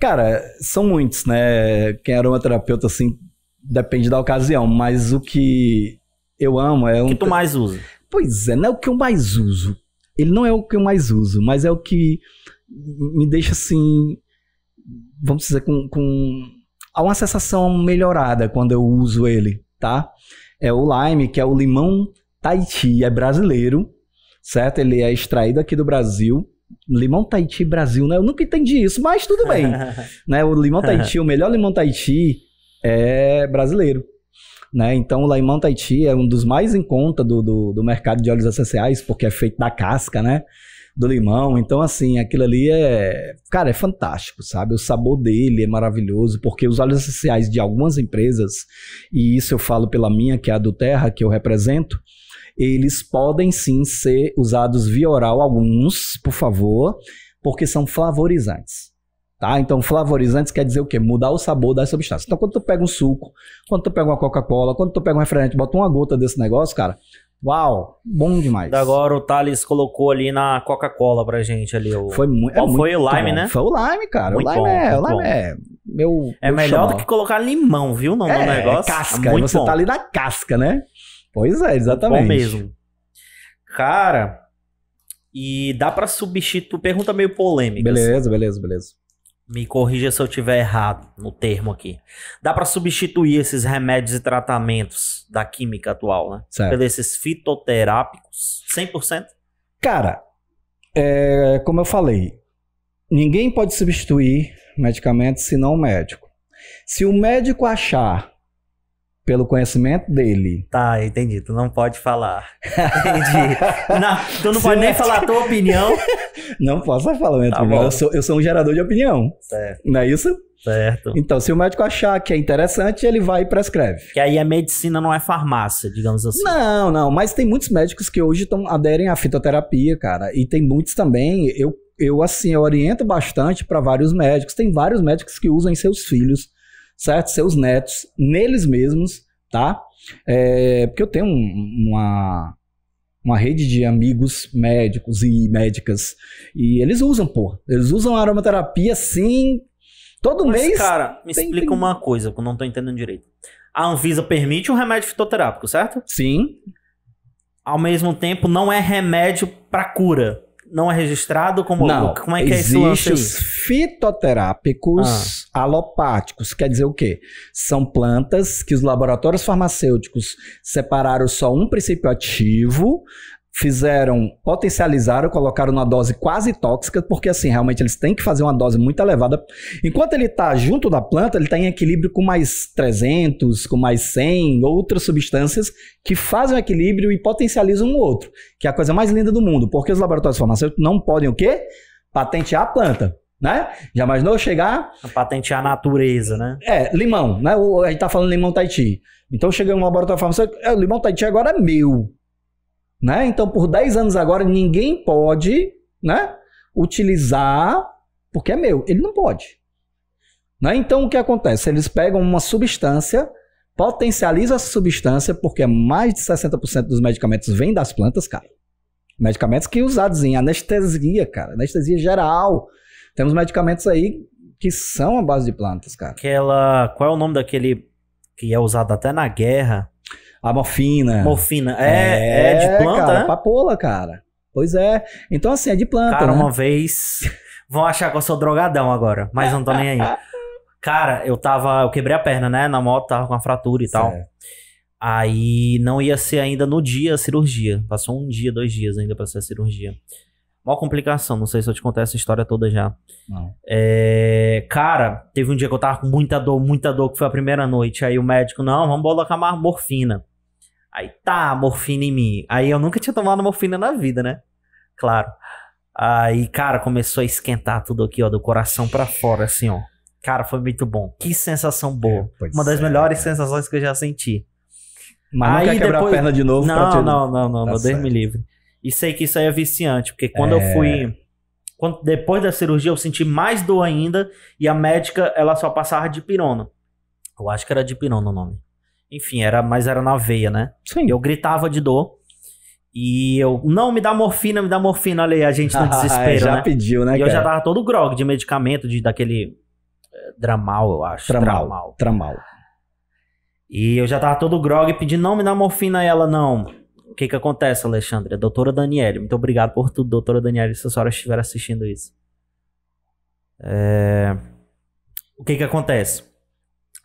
Cara, são muitos, né? Quem é aromaterapeuta assim depende da ocasião, mas o que eu amo é um O que tu mais usa? Pois é, não é o que eu mais uso ele não é o que eu mais uso, mas é o que me deixa assim, vamos dizer, com, com há uma sensação melhorada quando eu uso ele, tá? É o lime, que é o limão Tahiti, é brasileiro, certo? Ele é extraído aqui do Brasil. Limão Tahiti Brasil, né? Eu nunca entendi isso, mas tudo bem. né? O limão Tahiti, o melhor limão Tahiti é brasileiro. Né? Então, o limão taiti é um dos mais em conta do, do, do, mercado de óleos essenciais, porque é feito da casca, né? Do limão. Então, assim, aquilo ali é. Cara, é fantástico, sabe? O sabor dele é maravilhoso, porque os óleos essenciais de algumas empresas, e isso eu falo pela minha, que é a do Terra, que eu represento, eles podem sim ser usados via oral, alguns, por favor, porque são flavorizantes. Tá? Então, flavorizantes quer dizer o quê? Mudar o sabor das substâncias. Então, quando tu pega um suco, quando tu pega uma Coca-Cola, quando tu pega um refrigerante, bota uma gota desse negócio, cara, Uau, bom demais. Agora o Thales colocou ali na Coca-Cola pra gente ali. O... Foi, é muito, é foi o Lime, bom. né? Foi o Lime, cara. Muito o Lime, bom, é, o lime é meu. É meu melhor chamar. do que colocar limão, viu? No, é, no é negócio. É casca. Muito você tá bom. tá ali na casca, né? Pois é, exatamente. bom mesmo. Cara, e dá para substituir. Pergunta meio polêmica. Beleza, assim. beleza, beleza. Me corrija se eu tiver errado no termo aqui. Dá para substituir esses remédios e tratamentos da química atual, né? Certo. Por esses fitoterápicos, 100%? Cara, é, como eu falei, ninguém pode substituir medicamentos, senão o médico. Se o médico achar pelo conhecimento dele. Tá, entendi. Tu não pode falar. Entendi. não, tu não pode nem falar a tua opinião. Não posso falar minha tá opinião. Eu sou, eu sou um gerador de opinião. Certo. Não é isso? Certo. Então, se o médico achar que é interessante, ele vai e prescreve. Que aí a medicina não é farmácia, digamos assim. Não, não. Mas tem muitos médicos que hoje tão, aderem à fitoterapia, cara. E tem muitos também. Eu, eu assim, eu oriento bastante para vários médicos. Tem vários médicos que usam em seus filhos certo? Seus netos, neles mesmos, tá? É, porque eu tenho uma, uma rede de amigos médicos e médicas. E eles usam, pô. Eles usam aromaterapia sim. Todo Mas, mês. Cara, me tem, explica tem... uma coisa que eu não tô entendendo direito. A Anvisa permite um remédio fitoterápico, certo? Sim. Ao mesmo tempo, não é remédio para cura não é registrado? Como, não, como é que é esse lance fitoterápicos ah. alopáticos. Quer dizer o quê? São plantas que os laboratórios farmacêuticos separaram só um princípio ativo, fizeram, potencializaram, colocaram uma dose quase tóxica, porque assim, realmente eles têm que fazer uma dose muito elevada. Enquanto ele está junto da planta, ele está em equilíbrio com mais 300, com mais 100, outras substâncias que fazem o equilíbrio e potencializam um outro, que é a coisa mais linda do mundo, porque os laboratórios farmacêuticos não podem o quê? Patentear a planta né? Já imaginou chegar. A patentear a natureza, né? É, limão, né? A gente tá falando limão Taiti. Então chega um laboratório farmacêutico, é, o limão Taiti agora é meu. Né? Então, por 10 anos agora, ninguém pode né, utilizar porque é meu. Ele não pode. Né? Então, o que acontece? Eles pegam uma substância, potencializam essa substância, porque mais de 60% dos medicamentos vêm das plantas, cara. Medicamentos que usados em anestesia, cara. Anestesia geral. Temos medicamentos aí que são a base de plantas, cara. Aquela. Qual é o nome daquele que é usado até na guerra? A morfina. Morfina. É, é, é de planta, cara, né? Papola, cara. Pois é. Então, assim, é de planta. Cara, né? uma vez. Vão achar que eu sou drogadão agora, mas não tô nem aí. Cara, eu tava. Eu quebrei a perna, né? Na moto, tava com uma fratura e certo. tal. Aí não ia ser ainda no dia a cirurgia. Passou um dia, dois dias ainda pra ser a cirurgia. Mó complicação, não sei se eu te contei essa história toda já. Não. É, cara, teve um dia que eu tava com muita dor, muita dor, que foi a primeira noite. Aí o médico, não, vamos colocar mais morfina. Aí tá, morfina em mim. Aí eu nunca tinha tomado morfina na vida, né? Claro. Aí, cara, começou a esquentar tudo aqui, ó, do coração para fora, assim, ó. Cara, foi muito bom. Que sensação boa. É, Uma das é, melhores é. sensações que eu já senti. Mas aí não quer quebrar depois... a perna de novo não, te... Não, não, não, tá não, Deus me livre. E sei que isso aí é viciante, porque quando eu é. fui... Quando, depois da cirurgia, eu senti mais dor ainda e a médica, ela só passava de pirona. Eu acho que era de pirona o nome. Enfim, era, mas era na veia, né? Sim. Eu gritava de dor. E eu, não, me dá morfina, me dá morfina. Olha aí, a gente no é, desespero, já né? pediu, né, E eu já tava todo grog de medicamento, de, daquele... Eh, Dramal, eu acho. Tramal, tramal. E eu já tava todo grog pedindo, não, me dá morfina. ela, não. O que que acontece, Alexandre? É doutora Daniele, muito obrigado por tudo, doutora Daniele, se a senhora estiver assistindo isso. É, O que que acontece?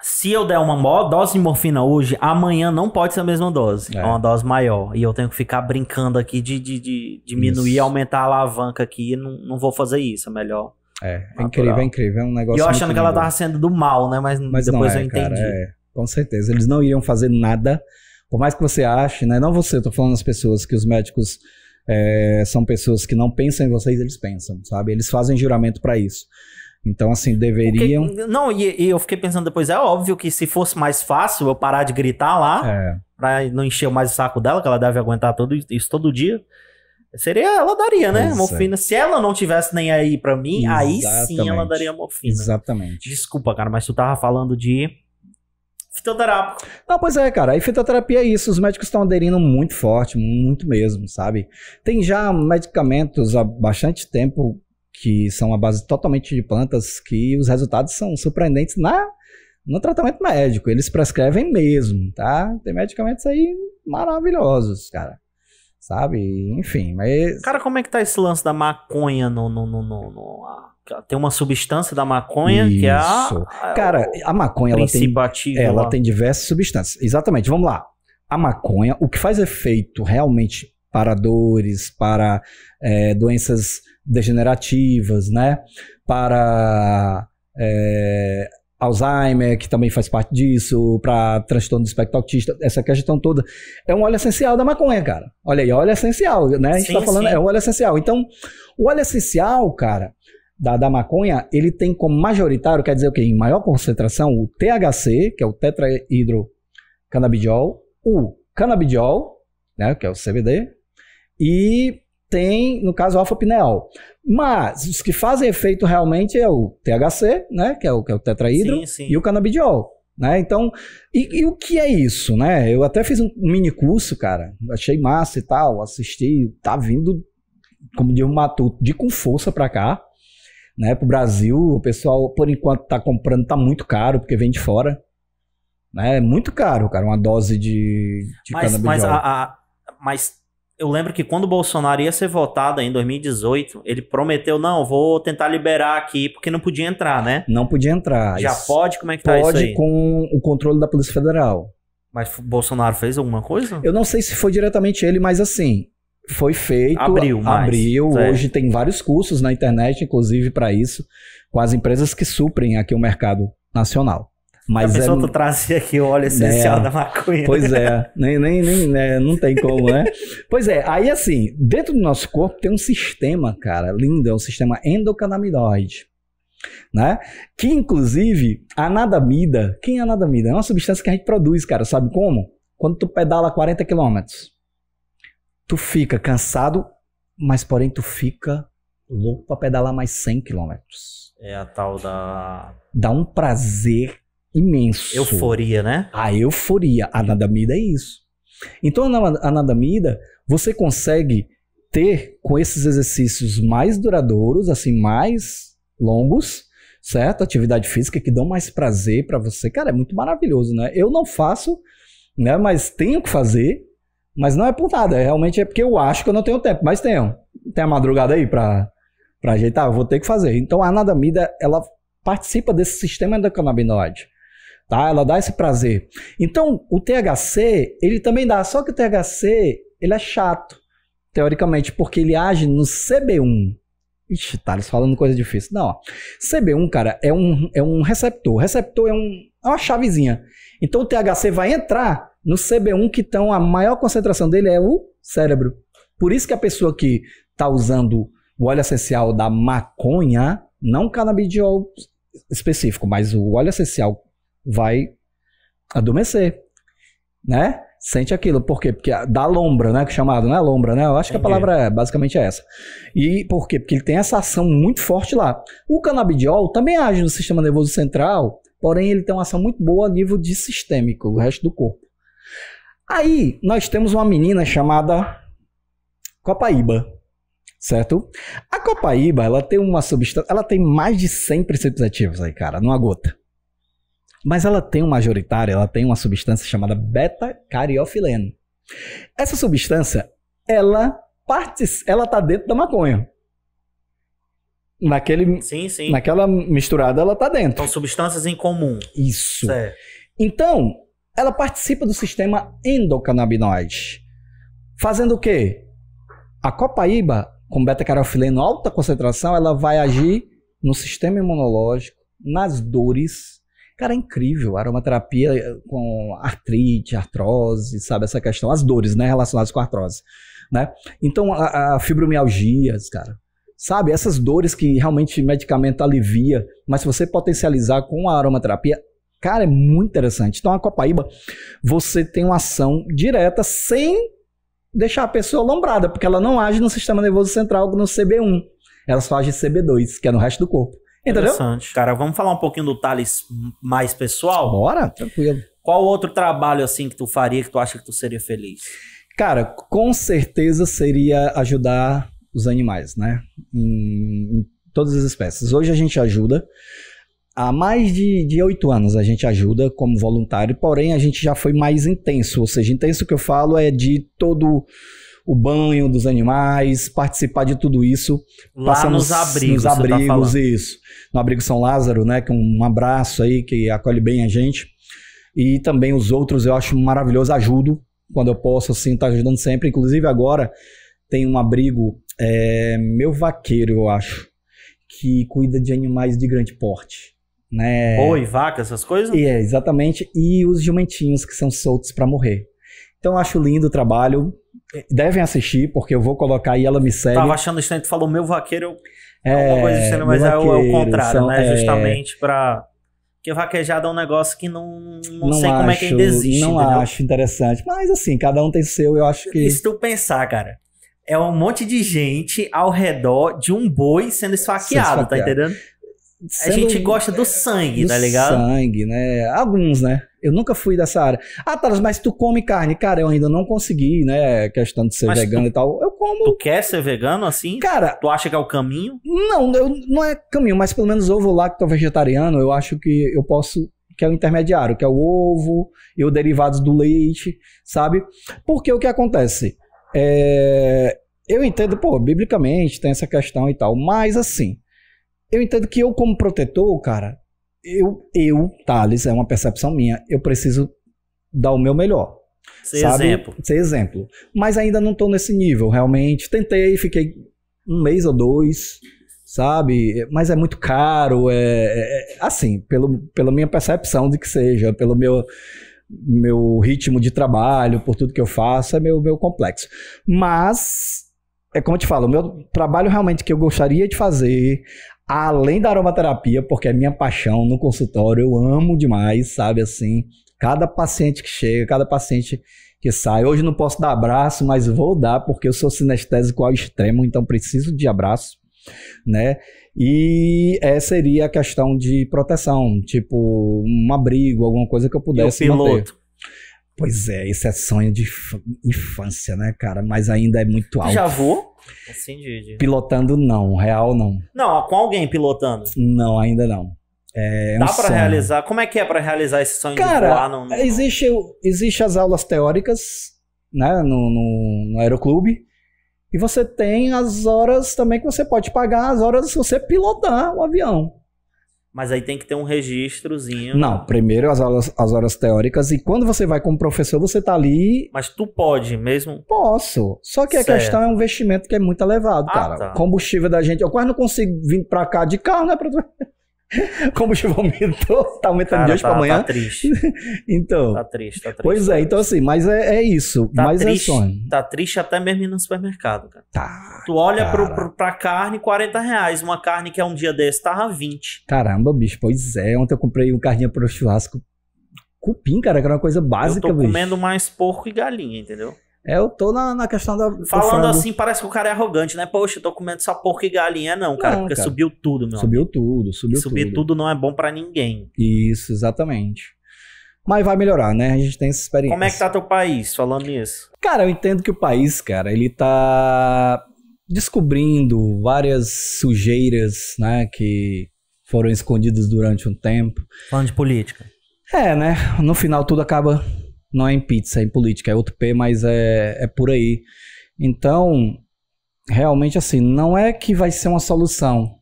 se eu der uma dose de morfina hoje, amanhã não pode ser a mesma dose. É, é uma dose maior. E eu tenho que ficar brincando aqui de, de, de diminuir, isso. aumentar a alavanca aqui. Não, não vou fazer isso, é melhor. É, é incrível, é incrível. É um negócio. E eu achando que lindo. ela tava sendo do mal, né? Mas, Mas depois é, eu entendi. Cara, é, com certeza. Eles não iriam fazer nada. Por mais que você ache, né? Não você, eu tô falando as pessoas que os médicos é, são pessoas que não pensam em vocês, eles pensam, sabe? Eles fazem juramento para isso. Então, assim, deveriam. Porque, não, e, e, eu fiquei pensando depois, é óbvio que se fosse mais fácil eu parar de gritar lá, é. pra não encher mais o saco dela, que ela deve aguentar todo, isso todo dia. Seria, ela daria, né? Exato. É. Morfina. Se ela não tivesse nem aí para mim, Exatamente. aí sim ela daria morfina. Exatamente. Desculpa, cara, mas tu tava falando de fitoterapia. Não, pois é, cara. E fitoterapia é isso. Os médicos estão aderindo muito forte, muito mesmo, sabe? Tem já medicamentos há bastante tempo que são a base totalmente de plantas, que os resultados são surpreendentes na no tratamento médico. Eles prescrevem mesmo, tá? Tem medicamentos aí maravilhosos, cara. Sabe? Enfim, mas. Cara, como é que tá esse lance da maconha no. no, no, no, no... Tem uma substância da maconha Isso. que é a. Cara, a maconha ela tem, ela lá. tem diversas substâncias. Exatamente, vamos lá. A maconha, o que faz efeito realmente para dores, para é, doenças degenerativas, né? Para é, Alzheimer, que também faz parte disso, para transtorno do espectro autista, essa questão toda. É um óleo essencial da maconha, cara. Olha aí, óleo essencial, né? A gente tá sim, tá falando, sim. é um óleo essencial. Então, o óleo essencial, cara, da, da maconha, ele tem como majoritário, quer dizer o quê? Em maior concentração, o THC, que é o tetrahidrocannabidiol, o canabidiol, né, que é o CBD, e tem, no caso, alfa-pineal. Mas os que fazem efeito realmente é o THC, né? Que é o, que é o tetraidro, sim, sim. e o canabidiol. Né? Então, e, e, o que é isso, né? Eu até fiz um mini curso, cara, achei massa e tal, assisti, tá vindo, como diz o Matuto, de com força pra cá, né? Pro Brasil, o pessoal, por enquanto, tá comprando, tá muito caro, porque vem de fora, né? É muito caro, cara, uma dose de, de mas, mas, a, a, mas eu lembro que quando o Bolsonaro ia ser votado em 2018, ele prometeu, não, vou tentar liberar aqui, porque não podia entrar, né? Não podia entrar. Já isso pode? Como é que tá isso aí? Pode com o controle da Polícia Federal. Mas Bolsonaro fez alguma coisa? Eu não sei se foi diretamente ele, mas assim, foi feito. Abriu, mais, abriu. Certo. É. Hoje tem vários cursos na internet, inclusive para isso, com as empresas que suprem aqui o mercado nacional. Mas é pessoa é, tu trazer aqui o óleo é. essencial né? da maconha. Pois é, nem, nem, nem né? não tem como, né? pois é, aí assim, dentro do nosso corpo tem um sistema, cara, lindo, é um sistema endocannabinoide. Né? Que inclusive a anadamida, quem é anadamida? É uma substância que a gente produz, cara, sabe como? Quando tu pedala 40 km, tu fica cansado, mas porém tu fica louco para pedalar mais 100 km. É a tal da dá um prazer imenso. Euforia, né? A euforia. A nadamida é isso. Então, a nadamida, você consegue ter com esses exercícios mais duradouros, assim, mais longos, certo? Atividade física que dão mais prazer para você. Cara, é muito maravilhoso, né? Eu não faço, né? Mas tenho que fazer. Mas não é por nada, é realmente é porque eu acho que eu não tenho tempo, mas tenho. Tem a madrugada aí para ajeitar, vou ter que fazer. Então a anadamida, ela participa desse sistema endocannabinoide. Tá? Ela dá esse prazer. Então, o THC, ele também dá, só que o THC, ele é chato, teoricamente, porque ele age no CB1. Ixi, tá, eles falando coisa difícil. Não, ó. CB1, cara, é um, é um receptor. Receptor é, um, é uma chavezinha. Então, o THC vai entrar no CB1, que então a maior concentração dele é o cérebro. Por isso que a pessoa que tá usando o óleo essencial da maconha, não canabidiol específico, mas o óleo essencial vai adormecer, né? Sente aquilo, por quê? Porque dá lombra, né? Que é chamado, né? Lombra, né? Eu acho Entendi. que a palavra é, basicamente é essa. E por quê? Porque ele tem essa ação muito forte lá. O canabidiol também age no sistema nervoso central, porém ele tem uma ação muito boa a nível de sistêmico, o resto do corpo. Aí nós temos uma menina chamada Copaíba, certo? A Copaíba, ela tem uma substância, ela tem mais de 100 preceptos ativos aí, cara, numa gota. Mas ela tem um majoritário, ela tem uma substância chamada beta-cariofileno. Essa substância, ela ela tá dentro da maconha. Naquele, sim, sim. Naquela misturada, ela tá dentro. São então, substâncias em comum. Isso. Certo. Então, ela participa do sistema endocannabinoide. Fazendo o quê? A copaíba, com beta cariofileno alta concentração, ela vai agir no sistema imunológico, nas dores, Cara, é incrível. Aromaterapia eh, com artrite, artrose, sabe? Essa questão, as dores, né? Relacionadas com a artrose, né? Então, a, a fibromialgias, cara. Sabe? Essas dores que realmente medicamento alivia, mas se você potencializar com a aromaterapia, cara, é muito interessante. Então, a Copaíba, você tem uma ação direta sem deixar a pessoa lombrada, porque ela não age no sistema nervoso central, no CB1. Ela só age CB2, que é no resto do corpo. Entendeu? Cara, vamos falar um pouquinho do Thales mais pessoal? Bora, tranquilo. Qual outro trabalho assim que tu faria que tu acha que tu seria feliz? Cara, com certeza seria ajudar os animais, né? Em, em todas as espécies. Hoje a gente ajuda. Há mais de oito anos a gente ajuda como voluntário, porém a gente já foi mais intenso. Ou seja, intenso que eu falo é de todo o banho dos animais, participar de tudo isso. Lá Passamos nos abrigos. Nos tá abrigos, tá isso. No abrigo São Lázaro, né? Que é um abraço aí que acolhe bem a gente. E também os outros eu acho maravilhoso, ajudo quando eu posso, assim, tá ajudando sempre. Inclusive agora tem um abrigo, é, meu vaqueiro, eu acho, que cuida de animais de grande porte. Né? Boi, vaca, essas coisas? É, exatamente. E os jumentinhos que são soltos para morrer. Então eu acho lindo o trabalho, devem assistir, porque eu vou colocar e ela me segue. Tava achando estranho, tu falou meu vaqueiro, é, é alguma coisa estranha, mas vaqueiro, é, o, é, o, contrário, são, né? É... Justamente pra. Porque vaquejada é um negócio que não, não, não sei acho, como é que ainda existe. Não entendeu? acho interessante. Mas assim, cada um tem seu, eu acho que. E se tu pensar, cara, é um monte de gente ao redor de um boi sendo esfaqueado, tá sendo esfaqueado. tá entendendo? a gente gosta do sangue, do tá ligado? sangue, né? Alguns, né? Eu nunca fui dessa área. Ah, Taras, mas tu come carne? Cara, eu ainda não consegui, né? Questão de ser mas vegano tu, e tal. Eu como. Tu quer ser vegano assim? Cara. Tu acha que é o caminho? Não, eu, não é caminho, mas pelo menos ovo lá, que tô vegetariano, eu acho que eu posso. Que é o intermediário, que é o ovo e os derivados do leite, sabe? Porque o que acontece? É, eu entendo, pô, biblicamente tem essa questão e tal, mas assim, eu entendo que eu, como protetor, cara, eu, eu, Thales, é uma percepção minha, eu preciso dar o meu melhor. Ser sabe? exemplo. Ser exemplo. Mas ainda não tô nesse nível, realmente. Tentei, fiquei um mês ou dois, sabe? Mas é muito caro, é, é, é assim, pelo, pela minha percepção de que seja, pelo meu meu ritmo de trabalho, por tudo que eu faço, é meu, meu complexo. Mas, é como eu te falo, o meu trabalho realmente que eu gostaria de fazer, além da aromaterapia, porque é minha paixão no consultório, eu amo demais, sabe assim, cada paciente que chega, cada paciente que sai. Hoje não posso dar abraço, mas vou dar porque eu sou sinestésico ao extremo, então preciso de abraço, né? E essa seria a questão de proteção, tipo um abrigo, alguma coisa que eu pudesse e o piloto. Manter. Pois é, isso é sonho de infância, né, cara? Mas ainda é muito alto. Já vou? Assim, de, Pilotando, não. Real, não. Não, com alguém pilotando? Não, ainda não. É, é Dá um para realizar? Como é que é para realizar esse sonho cara, de voar? Não, não, Existe, existe as aulas teóricas, né, no, no, no aeroclube. E você tem as horas também que você pode pagar, as horas se você pilotar o avião. Mas aí tem que ter um registrozinho. Não, primeiro as horas, as horas teóricas e quando você vai como professor, você tá ali. Mas tu pode mesmo? Posso. Só que certo. a questão é um investimento que é muito elevado, ah, cara. Tá. O combustível da gente. Eu quase não consigo vir pra cá de carro, né? combustível aumentou, tá aumentando Cara, de hoje tá, pra amanhã. Tá triste. então. Tá triste, tá triste. Pois é, tá então assim, mas é, é isso. Tá mas é triste, é sonho. Tá triste até mesmo no supermercado, cara. Tá. Tu olha pro, pro, pra carne, 40 reais. Uma carne que é um dia desse, tava 20. Caramba, bicho, pois é. Ontem eu comprei um carninha pro churrasco. Cupim, cara, que era uma coisa básica, bicho. Eu tô bicho. comendo mais porco e galinha, entendeu? É, eu tô na, na questão da. Falando assim, parece que o cara é arrogante, né? Poxa, eu tô comendo só porco e galinha, não, cara, não, porque cara. subiu tudo, meu. Subiu tudo, subiu e tudo. Subir tudo não é bom para ninguém. Isso, exatamente. Mas vai melhorar, né? A gente tem essa experiência. Como é que tá teu país falando nisso? Cara, eu entendo que o país, cara, ele tá descobrindo várias sujeiras, né, que foram escondidas durante um tempo. Falando de política. É, né? No final tudo acaba não é em pizza, é em política, é outro P, mas é, é por aí. Então, realmente assim, não é que vai ser uma solução,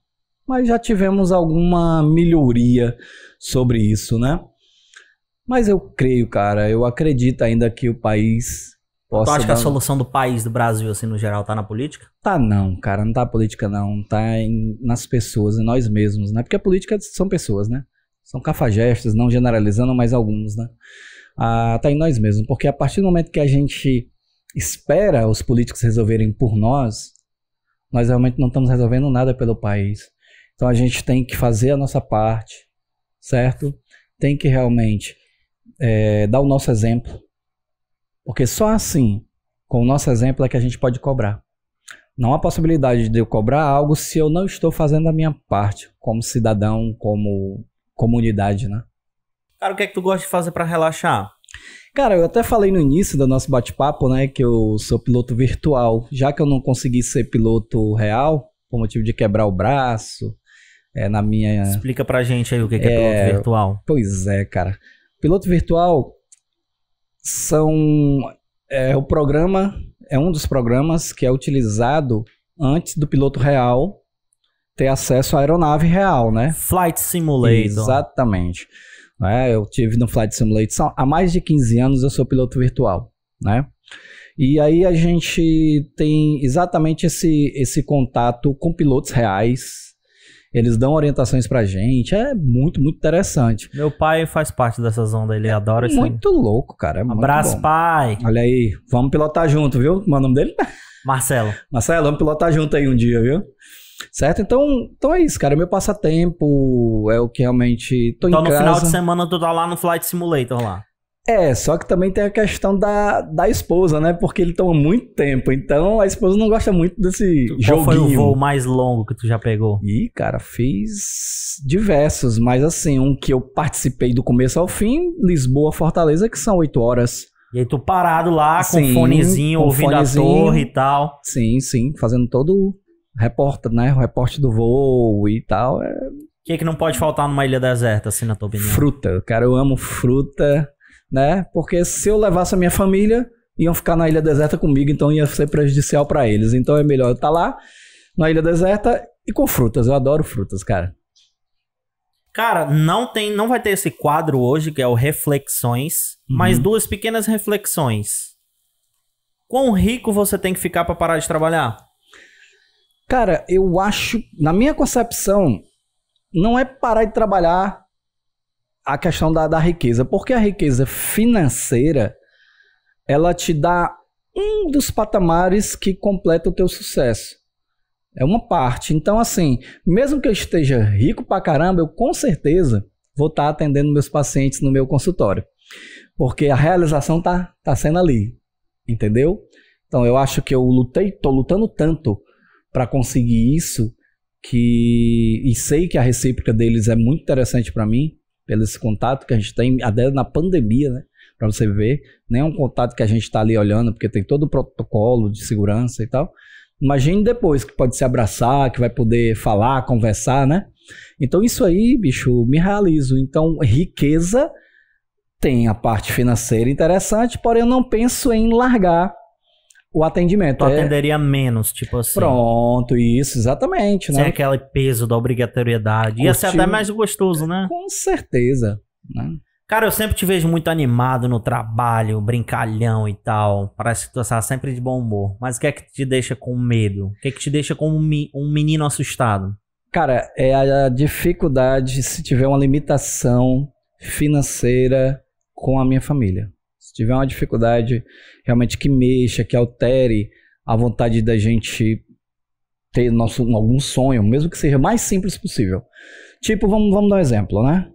mas já tivemos alguma melhoria sobre isso, né? Mas eu creio, cara, eu acredito ainda que o país possa. Tu acha dar... que a solução do país, do Brasil, assim, no geral, tá na política? Tá não, cara, não tá na política, não. Tá em, nas pessoas, em nós mesmos, né? Porque a política são pessoas, né? São cafajestes, não generalizando, mas alguns, né? está em nós mesmos. Porque a partir do momento que a gente espera os políticos resolverem por nós, nós realmente não estamos resolvendo nada pelo país. Então a gente tem que fazer a nossa parte, certo? Tem que realmente é, dar o nosso exemplo. Porque só assim, com o nosso exemplo, é que a gente pode cobrar. Não há possibilidade de eu cobrar algo se eu não estou fazendo a minha parte, como cidadão, como comunidade, né? Cara, o que é que tu gosta de fazer para relaxar? Cara, eu até falei no início do nosso bate-papo, né, que eu sou piloto virtual. Já que eu não consegui ser piloto real, por motivo de quebrar o braço, é, na minha... Explica pra gente aí o que é, que é piloto virtual. Pois é, cara. Piloto virtual são... É o programa, é um dos programas que é utilizado antes do piloto real ter acesso à aeronave real, né? Flight Simulator. Exatamente. Exatamente. Né? Eu tive no Flight Simulator, há mais de 15 anos eu sou piloto virtual, né? E aí a gente tem exatamente esse, esse contato com pilotos reais. Eles dão orientações pra gente. É muito, muito interessante. Meu pai faz parte dessa onda, ele é adora isso. Muito aí. louco, cara. É Abraço, pai. Olha aí, vamos pilotar junto, viu? Como é o nome dele? Marcelo. Marcelo, vamos pilotar junto aí um dia, viu? Certo? Então, então é isso, cara. É meu passatempo, é o que realmente tô então, em casa. Então no final de semana tu tá lá no Flight Simulator lá. É, só que também tem a questão da, da esposa, né? Porque ele toma muito tempo, então a esposa não gosta muito desse Qual joguinho. Qual foi o voo mais longo que tu já pegou? Ih, cara, fiz diversos, mas assim, um que eu participei do começo ao fim, Lisboa, Fortaleza, que são oito horas. E aí tu parado lá, sim, o fonezinho, com ouvindo fonezinho, a torre e tal. Sim, sim, fazendo todo repórter, né? O repórter do voo e tal. É... O que, é que não pode faltar numa ilha deserta, assim, na tua opinião? Fruta. Cara, eu amo fruta, né? Porque se eu levasse a minha família, iam ficar na ilha deserta comigo, então ia ser prejudicial para eles. Então é melhor eu estar tá lá, na ilha deserta, e com frutas. Eu adoro frutas, cara. Cara, não tem, não vai ter esse quadro hoje que é o reflexões, uhum. mas duas pequenas reflexões. Quão rico você tem que ficar para parar de trabalhar? Cara, eu acho, na minha concepção, não é parar de trabalhar a questão da, da riqueza, porque a riqueza financeira ela te dá um dos patamares que completa o teu sucesso. É uma parte. Então, assim, mesmo que eu esteja rico pra caramba, eu com certeza vou estar tá atendendo meus pacientes no meu consultório. Porque a realização tá, tá sendo ali. Entendeu? Então, eu acho que eu lutei, tô lutando tanto para conseguir isso, que e sei que a recíproca deles é muito interessante para mim, pelo esse contato que a gente tem, até na pandemia, né? Para você ver, nem é um contato que a gente está ali olhando, porque tem todo o protocolo de segurança e tal. Imagine depois que pode se abraçar, que vai poder falar, conversar, né? Então isso aí, bicho, me realizo. Então, riqueza tem a parte financeira interessante, porém eu não penso em largar o atendimento. Tu é atenderia menos, tipo assim. Pronto, isso, exatamente, né? Sem aquele peso da obrigatoriedade. Curtiu... Ia ser até mais gostoso, né? Com certeza, né? Cara, eu sempre te vejo muito animado no trabalho, brincalhão e tal. Parece que tu está sempre de bom humor. Mas o que é que te deixa com medo? O que é que te deixa como um menino assustado? Cara, é a dificuldade se tiver uma limitação financeira com a minha família. Se tiver uma dificuldade realmente que mexa, que altere a vontade da gente ter nosso, algum sonho, mesmo que seja mais simples possível. Tipo, vamos, vamos dar um exemplo, né?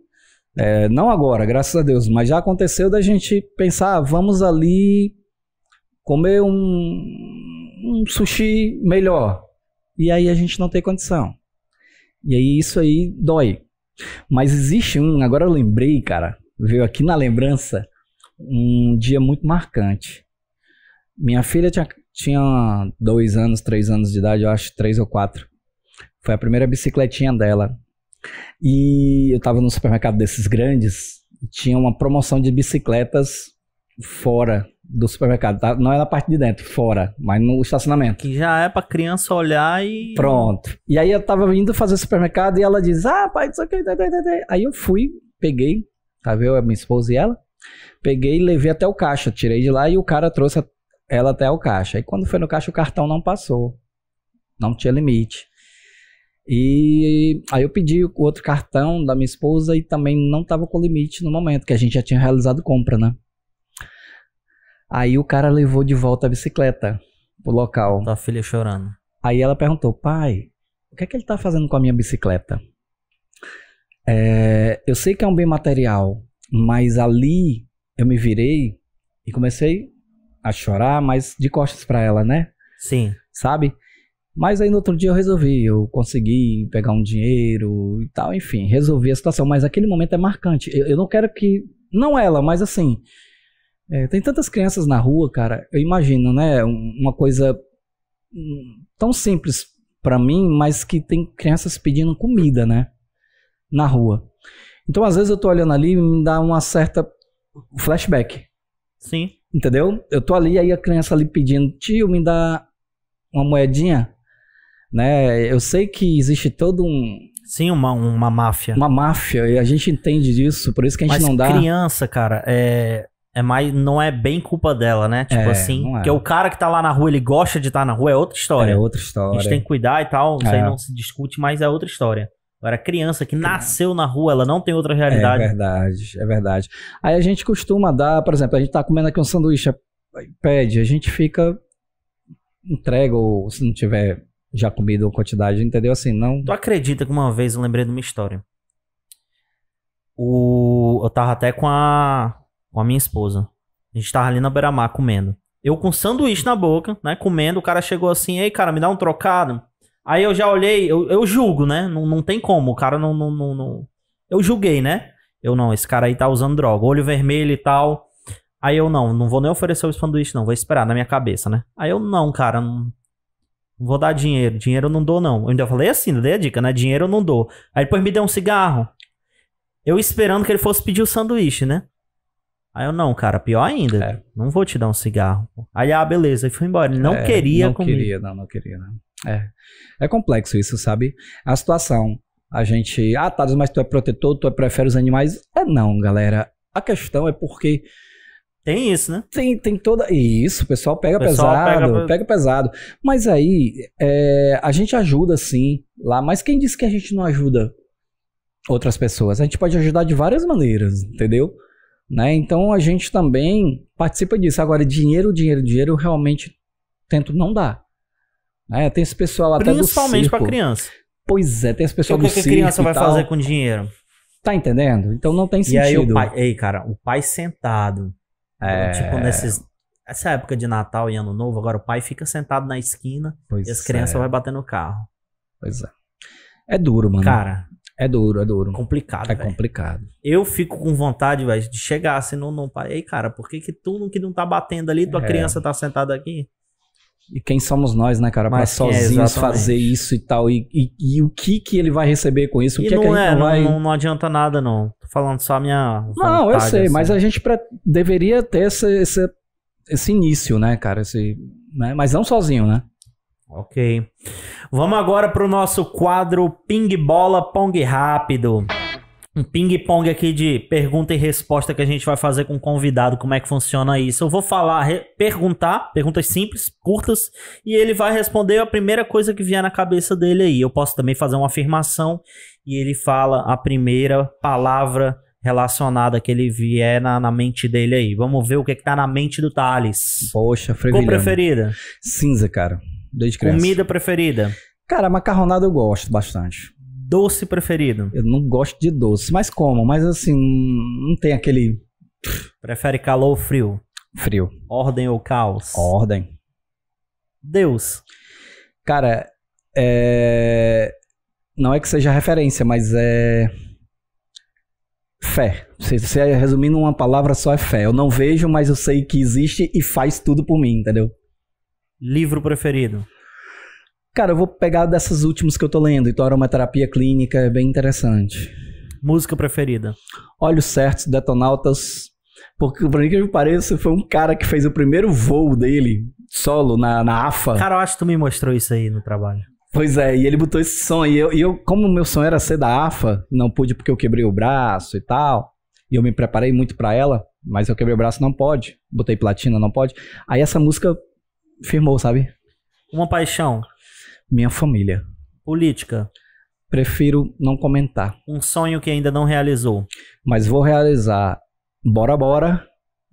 É, não agora, graças a Deus, mas já aconteceu da gente pensar, ah, vamos ali comer um, um sushi melhor. E aí a gente não tem condição. E aí isso aí dói. Mas existe um, agora eu lembrei, cara, veio aqui na lembrança, um dia muito marcante. Minha filha tinha, tinha dois anos, três anos de idade, eu acho, três ou quatro. Foi a primeira bicicletinha dela. E eu estava no supermercado desses grandes, tinha uma promoção de bicicletas fora do supermercado, tá? não é na parte de dentro, fora, mas no estacionamento. Que já é pra criança olhar e. Pronto. E aí eu tava indo fazer supermercado e ela diz: Ah, pai, isso aqui. Tá, tá, tá, aí eu fui, peguei, tá vendo? A minha esposa e ela. Peguei e levei até o caixa. Tirei de lá e o cara trouxe ela até o caixa. Aí quando foi no caixa, o cartão não passou. Não tinha limite. E aí eu pedi o outro cartão da minha esposa e também não estava com limite no momento, que a gente já tinha realizado compra, né? Aí o cara levou de volta a bicicleta pro local. Tua filha chorando. Aí ela perguntou, pai, o que é que ele tá fazendo com a minha bicicleta? É, eu sei que é um bem material, mas ali eu me virei e comecei a chorar, mas de costas para ela, né? Sim. Sabe? Mas aí no outro dia eu resolvi, eu consegui pegar um dinheiro e tal, enfim, resolvi a situação. Mas aquele momento é marcante. Eu, eu não quero que. Não ela, mas assim. É, tem tantas crianças na rua, cara. Eu imagino, né? Uma coisa hum, tão simples para mim, mas que tem crianças pedindo comida, né? Na rua. Então, às vezes eu tô olhando ali e me dá uma certa o flashback. Sim. Entendeu? Eu tô ali, aí a criança ali pedindo, tio, me dá uma moedinha. Né? Eu sei que existe todo um. Sim, uma, uma máfia. Uma máfia, e a gente entende disso, por isso que a gente Mas não dá. criança, cara, é. É mais, não é bem culpa dela, né? Tipo é, assim, é. que o cara que tá lá na rua, ele gosta de estar tá na rua, é outra história. É outra história. A gente tem que cuidar e tal, isso é. aí não se discute, mas é outra história era criança que nasceu na rua, ela não tem outra realidade. É verdade, é verdade. Aí a gente costuma dar, por exemplo, a gente tá comendo aqui um sanduíche, pede, a gente fica entrega ou se não tiver já comido a quantidade, entendeu? Assim, não. Tu acredita que uma vez eu lembrei de uma história? O eu tava até com a com a minha esposa. A gente tava ali na beira-mar comendo. Eu com sanduíche na boca, né, comendo, o cara chegou assim: "Ei, cara, me dá um trocado?" Aí eu já olhei, eu, eu julgo, né? Não, não tem como, o cara não, não, não, não, Eu julguei, né? Eu não, esse cara aí tá usando droga, olho vermelho e tal. Aí eu não, não vou nem oferecer o sanduíche, não, vou esperar na minha cabeça, né? Aí eu não, cara, não, não vou dar dinheiro, dinheiro eu não dou, não. Eu ainda falei assim, dei a dica, né? Dinheiro eu não dou. Aí depois me deu um cigarro. Eu esperando que ele fosse pedir o sanduíche, né? Aí eu, não, cara, pior ainda. É. Não vou te dar um cigarro. Aí, ah, beleza. E foi embora. Ele não é, queria não comigo. Não queria, não, não queria, não. É. É complexo isso, sabe? A situação. A gente. Ah, tá, mas tu é protetor, tu prefere os animais. É não, galera. A questão é porque. Tem isso, né? Tem, tem toda. Isso, o pessoal pega o pessoal pesado. Pega... pega... pesado. Mas aí, é, a gente ajuda sim lá. Mas quem disse que a gente não ajuda outras pessoas? A gente pode ajudar de várias maneiras, entendeu? Né? Então a gente também participa disso. Agora, dinheiro, dinheiro, dinheiro, eu realmente tento não dar. É, tem esse pessoal até do Principalmente pra criança. Pois é, tem esse pessoal do circo. O que a criança vai fazer com dinheiro? Tá entendendo? Então não tem sentido. E aí o pai, ei, cara, o pai sentado, é... tipo nesses essa época de Natal e Ano Novo, agora o pai fica sentado na esquina pois e as crianças é. vai bater no carro. Pois é. É duro, mano. Cara, é duro, é duro. Complicado, É véio. complicado. Eu fico com vontade, velho, de chegar assim no, no pai. Ei, cara, por que que tu que não tá batendo ali, tua é. criança tá sentada aqui? E quem somos nós, né, cara? para sozinhos é, fazer isso e tal. E, e, e, o que que ele vai receber com isso? O e que não é, que é não, vai... não, não, adianta nada, não. Tô falando só a minha. Vontade, não, eu sei, assim. mas a gente deveria ter esse, esse, esse início, né, cara? Esse, né? Mas não sozinho, né? Ok. Vamos agora pro nosso quadro Ping Bola Pong Rápido um ping-pong aqui de pergunta e resposta que a gente vai fazer com o convidado, como é que funciona isso. Eu vou falar, perguntar, perguntas simples, curtas, e ele vai responder a primeira coisa que vier na cabeça dele aí. Eu posso também fazer uma afirmação e ele fala a primeira palavra relacionada que ele vier na, na mente dele aí. Vamos ver o que, está é que tá na mente do Thales. Poxa, frevilhando. Cor preferida? Cinza, cara. Desde criança. Comida preferida? Cara, macarronada eu gosto bastante doce preferido? Eu não gosto de doce, mas como? Mas assim, não tem aquele. Prefere calor ou frio? Frio. Ordem ou caos? Ordem. Deus. Cara, é... não é que seja referência, mas é. Fé. Se resumindo uma palavra só é fé. Eu não vejo, mas eu sei que existe e faz tudo por mim, entendeu? Livro preferido? Cara, eu vou pegar dessas últimas que eu tô lendo. Então, aromaterapia clínica é bem interessante. Música preferida? Olhos Certos, Detonautas. Porque, pra mim que pareça, foi um cara que fez o primeiro voo dele, solo, na, na AFA. Cara, eu acho que tu me mostrou isso aí no trabalho. Pois é, e ele botou esse som. E eu, e eu como o meu som era ser da AFA, não pude porque eu quebrei o braço e tal. E eu me preparei muito para ela, mas eu quebrei o braço, não pode. Botei platina, não pode. Aí essa música firmou, sabe? Uma paixão minha família. Política. Prefiro não comentar. Um sonho que ainda não realizou. Mas vou realizar Bora Bora,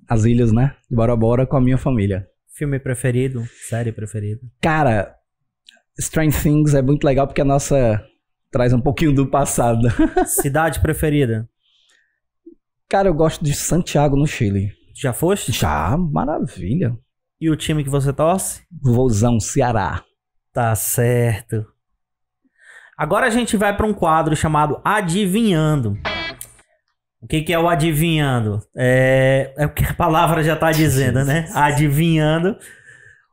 as ilhas, né? Bora Bora com a minha família. Filme preferido? Série preferida? Cara, Strange Things é muito legal porque a nossa traz um pouquinho do passado. Cidade preferida? Cara, eu gosto de Santiago, no Chile. Já foste? Já, maravilha. E o time que você torce? Vozão, Ceará. Tá certo. Agora a gente vai para um quadro chamado Adivinhando. O que, que é o adivinhando? É, é o que a palavra já está dizendo, né? Adivinhando.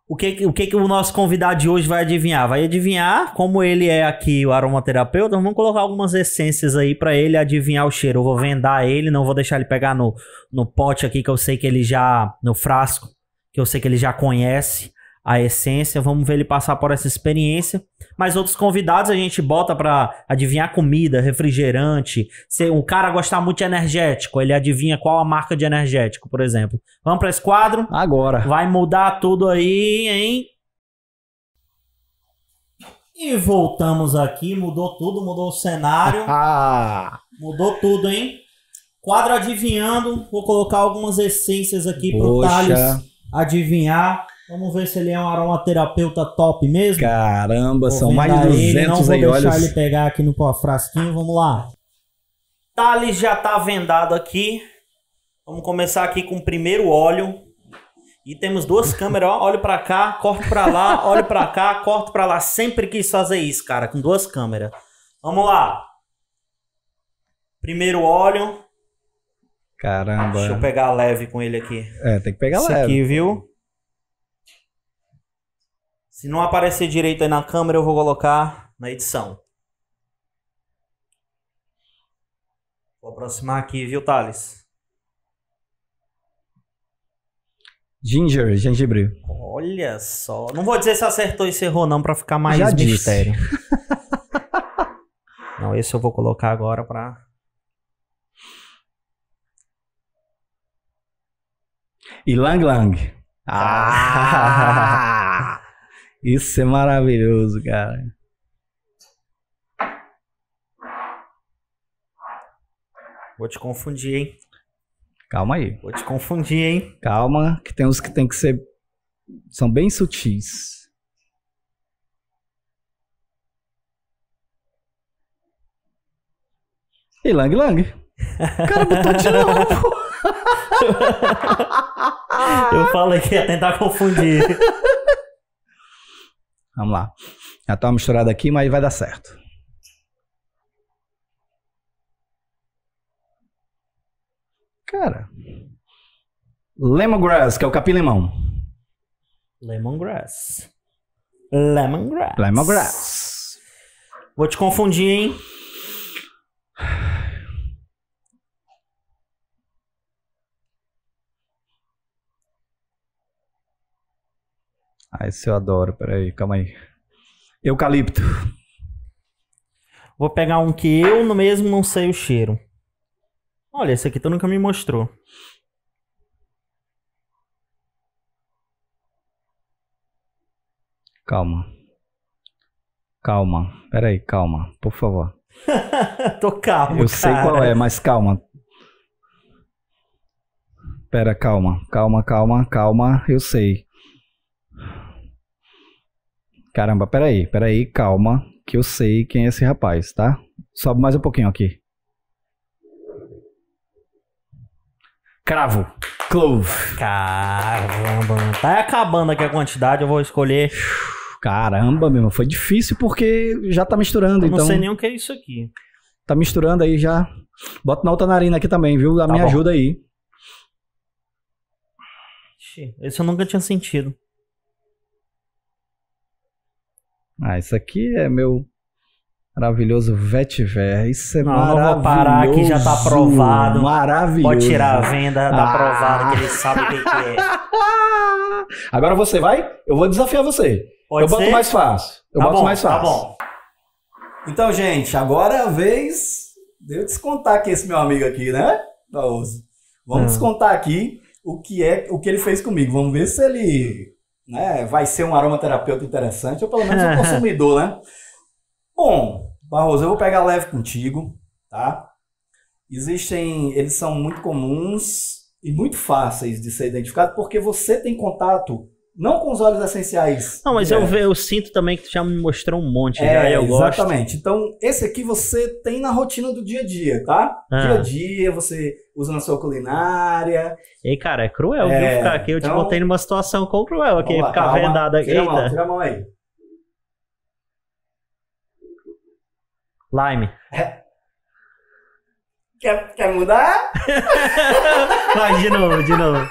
O que, o que, que o nosso convidado de hoje vai adivinhar? Vai adivinhar, como ele é aqui o aromaterapeuta, vamos colocar algumas essências aí para ele adivinhar o cheiro. Eu vou vendar ele, não vou deixar ele pegar no, no pote aqui que eu sei que ele já. no frasco, que eu sei que ele já conhece a essência, vamos ver ele passar por essa experiência. Mas outros convidados a gente bota para adivinhar comida, refrigerante. Se um cara gostar muito de energético, ele adivinha qual a marca de energético, por exemplo. Vamos para esse quadro? Agora. Vai mudar tudo aí, hein? E voltamos aqui, mudou tudo, mudou o cenário. Ah. mudou tudo, hein? Quadro adivinhando, vou colocar algumas essências aqui Poxa. pro Thales adivinhar Vamos ver se ele é um aromaterapeuta top mesmo. Caramba, vou são mais de 200 ele, não vou deixar ele pegar aqui no frasquinho, vamos lá. Thales já tá vendado aqui. Vamos começar aqui com o primeiro óleo. E temos duas câmeras, ó, olho para cá, corto para lá, olho para cá, corto para lá. Sempre quis fazer isso, cara, com duas câmeras. Vamos lá. Primeiro óleo. Caramba. Deixa eu pegar leve com ele aqui. É, tem que pegar leve. Isso aqui, viu? Se não aparecer direito aí na câmera, eu vou colocar na edição. Vou aproximar aqui, viu, Thales? Ginger, gengibre. Olha só. Não vou dizer se acertou e se errou, não, pra ficar mais Já mistério. não, esse eu vou colocar agora pra. Ilang Lang. ah. Isso é maravilhoso, cara. Vou te confundir, hein? Calma aí. Vou te confundir, hein? Calma, que tem uns que tem que ser. São bem sutis. E Lang Lang. O cara botou de novo. Eu falei que ia tentar confundir. Vamos lá. Já tá misturado misturada aqui, mas vai dar certo. Cara. Lemongrass, que é o capim-limão. Lemongrass. Lemongrass. Lemongrass. Vou te confundir, hein? Ah, esse eu adoro. Peraí, calma aí. Eucalipto. Vou pegar um que eu mesmo não sei o cheiro. Olha, esse aqui tu nunca me mostrou. Calma. Calma. Peraí, calma. Por favor. Tô calmo, Eu cara. sei qual é, mas calma. Pera, calma. Calma, calma, calma. Eu sei. Caramba, peraí, peraí, calma, que eu sei quem é esse rapaz, tá? Sobe mais um pouquinho aqui. Cravo. Clove. Caramba, tá acabando aqui a quantidade, eu vou escolher. Caramba, meu irmão, foi difícil porque já tá misturando, eu então. Não sei nem o que é isso aqui. Tá misturando aí já. Bota na outra narina aqui também, viu? A tá minha bom. ajuda aí. Esse eu nunca tinha sentido. Ah, isso aqui é meu maravilhoso vetiver. Isso é não, maravilhoso. Não, vou parar aqui, já tá aprovado. Maravilhoso. Pode tirar a venda, tá ah. aprovado, que ele ah! sabe o que, é. Agora você vai? Eu vou desafiar você. Pode eu ser? boto mais fácil. Eu tá boto bom, mais tá fácil. Tá bom. Então, gente, agora é a vez de eu descontar aqui esse meu amigo aqui, né? Vamos ah. descontar aqui o que é o que ele fez comigo. Vamos ver se ele né, vai ser um aromaterapeuta interessante, ou pelo menos um consumidor, né? Bom, Barroso, eu vou pegar leve contigo, tá? Existem, eles são muito comuns e muito fáceis de ser identificado porque você tem contato não com os olhos essenciais. Não, mas é. eu, eu sinto também que tu já me mostrou um monte, é, já eu Exatamente. Gosto. Então, esse aqui você tem na rotina do dia a dia, tá? Ah. Dia a dia, você usa na sua culinária. Ei, cara, é cruel, é, viu? Ficar aqui, eu então, te botei numa situação com cruel aqui, lá, ficar calma, vendado aqui. Tira a mão, tira a mão aí. Lime. É. Quer, quer mudar? Vai, de novo, de novo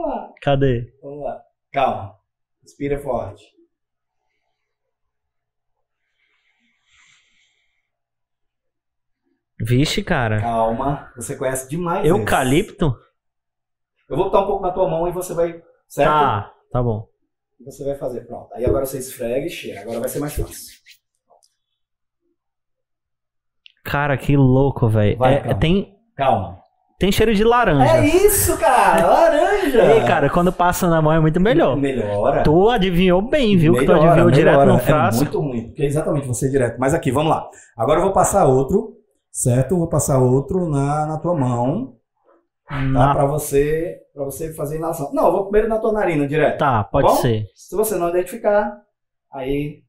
lá. Cadê? Vamos lá. Calma. Inspira forte. Vixe, cara. Calma. Você conhece demais. Eucalipto? Esse. Eu vou botar um pouco na tua mão e você vai. Certo? Tá, tá bom. Você vai fazer, pronto. Aí agora você esfrega e cheira. Agora vai ser mais fácil. Cara, que louco, velho. É, calma. Tem... calma. Tem cheiro de laranja. É isso, cara! Laranja! E, cara, quando passa na mão é muito melhor. Melhora. Tu adivinhou bem, viu? Melhora, que tu adivinhou melhora. direto no é frasco. É muito ruim. Porque é exatamente você é direto. Mas aqui, vamos lá. Agora eu vou passar outro, certo? Vou passar outro na, na tua mão. Tá? Pra você, para você fazer inalação. Não, eu vou primeiro na tua narina direto. Tá, tá, pode Bom, ser. Se você não identificar, aí.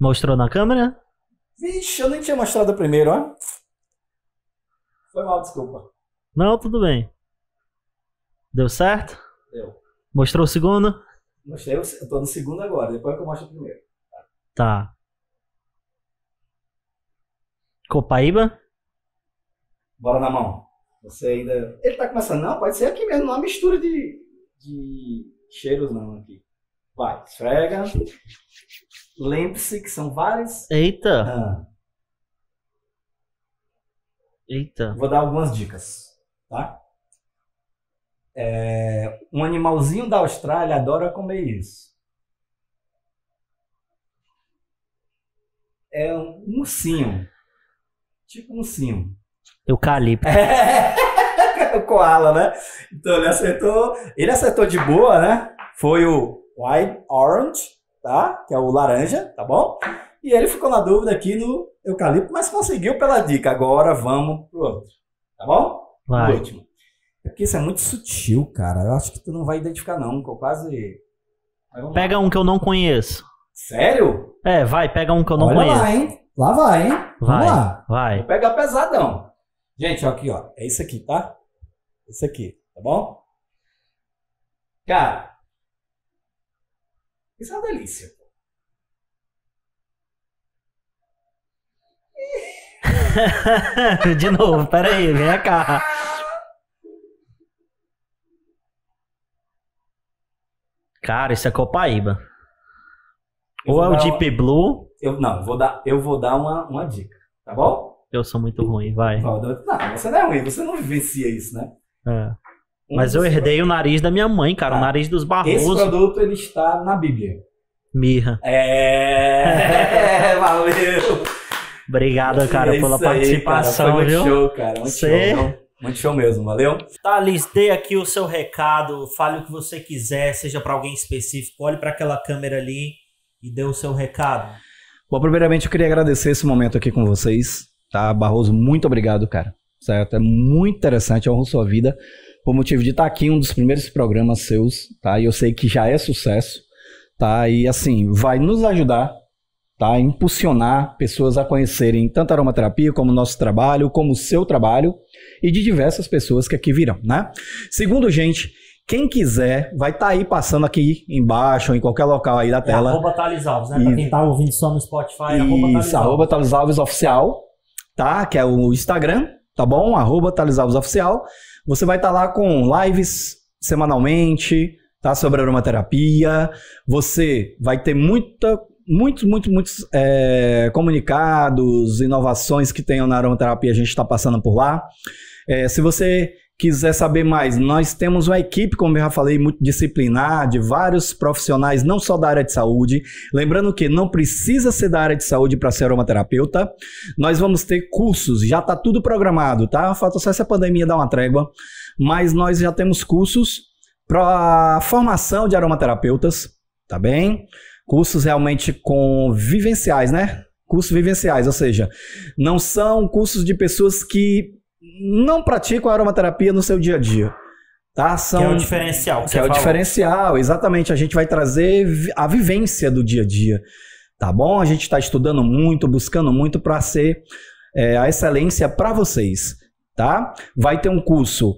Mostrou na câmera? Vixe, eu nem tinha mostrado primeiro, ó. Foi mal, desculpa. Não, tudo bem. Deu certo? Deu. Mostrou o segundo? Mostrei, eu tô no segundo agora, depois é que eu mostro o primeiro. Tá. Copaíba? Bora na mão. Você ainda. Ele tá começando, não? Pode ser aqui mesmo, não é mistura de, de cheiros, não. Aqui. Vai, esfrega. Lembre-se que são várias. Eita! Ah. Eita! Vou dar algumas dicas, tá? É, um animalzinho da Austrália adora comer isso. É um ursinho. Tipo um ursinho. Eucalipto. É, o koala, né? Então ele acertou. Ele acertou de boa, né? Foi o White Orange tá? Que é o laranja, tá bom? E ele ficou na dúvida aqui no eucalipto, mas conseguiu pela dica. Agora vamos pro outro, tá bom? Vai. O último. É porque isso é muito sutil, cara. Eu acho que tu não vai identificar, não, que eu quase. Pega um que eu não conheço. Sério? É, vai, pega um que eu não Olha conheço. Lá, hein? Lá vai, hein? Vai, Vamos lá. Vai. Vou pegar pesadão. Gente, ó, aqui, ó. É isso aqui, tá? Isso aqui, tá bom? Cara, isso é uma delícia. De novo, peraí, vem cá. Cara, isso é Copaíba. Ou é o Deep uma... Blue. Eu, não, vou dar, eu vou dar uma, uma dica, tá bom? Eu sou muito ruim, vai. Não, você não é ruim, você não vivencia isso, né? É. Mas eu herdei o nariz da minha mãe, cara, tá. o nariz dos Barroso. Esse produto ele está na Bíblia. Mirra. É, é valeu. Obrigado, cara, é pela aí, participação, cara. Foi muito viu? show, cara. Muito Cê... show. Não? Muito show mesmo, valeu? Thales, tá, dê aqui o seu recado, fale o que você quiser, seja para alguém específico, olhe para aquela câmera ali e dê o seu recado. Bom, primeiramente eu queria agradecer esse momento aqui com vocês, tá? Barroso, muito obrigado, cara. Certo? É muito interessante, honrou sua vida por motivo de estar tá aqui, um dos primeiros programas seus, tá? E eu sei que já é sucesso, tá? E assim, vai nos ajudar, tá? Impulsionar pessoas a conhecerem tanto a aromaterapia como o nosso trabalho, como o seu trabalho e de diversas pessoas que aqui virão, né? Segundo, gente, quem quiser, vai estar tá aí passando aqui embaixo, ou em qualquer local aí da é tela. É arroba Thales Alves, né? Pra quem tá ouvindo só no Spotify, é arroba Thales Isso, arroba Thales Alves Oficial, tá? Que é o Instagram, tá bom? Arroba Thales Alves Oficial. Você vai estar tá lá com lives semanalmente, tá? Sobre aromaterapia. Você vai ter muita, muito, muito, muitos é, comunicados, inovações que tenham na aromaterapia, a gente está passando por lá. É, se você quiser saber mais, nós temos uma equipe, como eu já falei, multidisciplinar, de vários profissionais, não só da área de saúde. Lembrando que não precisa ser da área de saúde para ser aromaterapeuta. Nós vamos ter cursos, já está tudo programado, tá? Falta só essa pandemia dar uma trégua, mas nós já temos cursos para formação de aromaterapeutas, tá bem? Cursos realmente com vivenciais, né? Cursos vivenciais, ou seja, não são cursos de pessoas que não praticam aromaterapia no seu dia a dia. Tá? São, que é o diferencial. Que, que é falou. o diferencial, exatamente. A gente vai trazer a vivência do dia a dia. Tá bom? A gente está estudando muito, buscando muito para ser é, a excelência para vocês. Tá? Vai ter um curso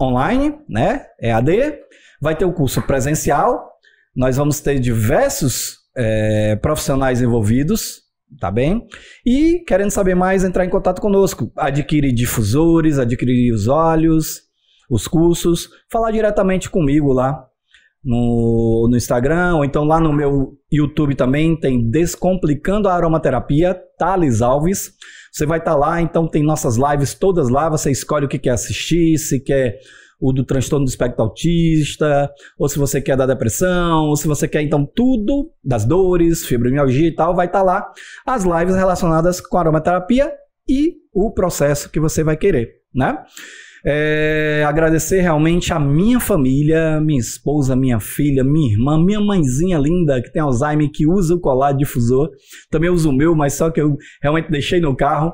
online, né? EAD. Vai ter o um curso presencial. Nós vamos ter diversos é, profissionais envolvidos, tá bem? E querendo saber mais, entrar em contato conosco. Adquire difusores, adquirir os olhos, os cursos, falar diretamente comigo lá no, no Instagram, ou então lá no meu YouTube também tem Descomplicando a Aromaterapia, Thales Alves. Você vai estar tá lá, então tem nossas lives todas lá, você escolhe o que quer assistir, se quer o do transtorno do espectro autista, ou se você quer da depressão, ou se você quer então tudo das dores, fibromialgia e tal, vai estar tá lá as lives relacionadas com a aromaterapia e o processo que você vai querer, né? É, agradecer realmente a minha família, minha esposa, minha filha, minha irmã, minha mãezinha linda que tem Alzheimer, que usa o colar difusor. Também uso o meu, mas só que eu realmente deixei no carro,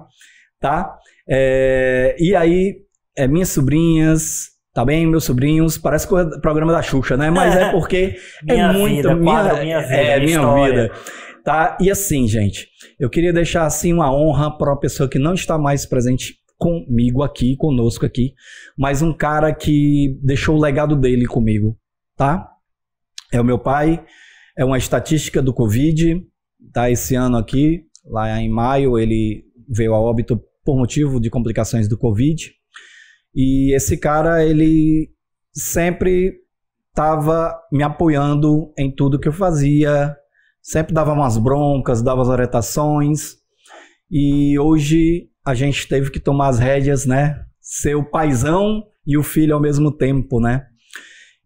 tá? É, e aí, é, minhas sobrinhas, Tá bem, meus sobrinhos, parece que é programa da Xuxa, né? Mas é porque é muito vida, minha, quadro, minha vida, é, minha, é, vida. Tá? E assim, gente, eu queria deixar assim uma honra para uma pessoa que não está mais presente comigo aqui, conosco aqui, mas um cara que deixou o legado dele comigo, tá? É o meu pai, é uma estatística do Covid, tá? Esse ano aqui, lá em maio, ele veio a óbito por motivo de complicações do Covid. E esse cara, ele sempre estava me apoiando em tudo que eu fazia, sempre dava umas broncas, dava as orientações. E hoje a gente teve que tomar as rédeas, né? Ser o paizão e o filho ao mesmo tempo, né?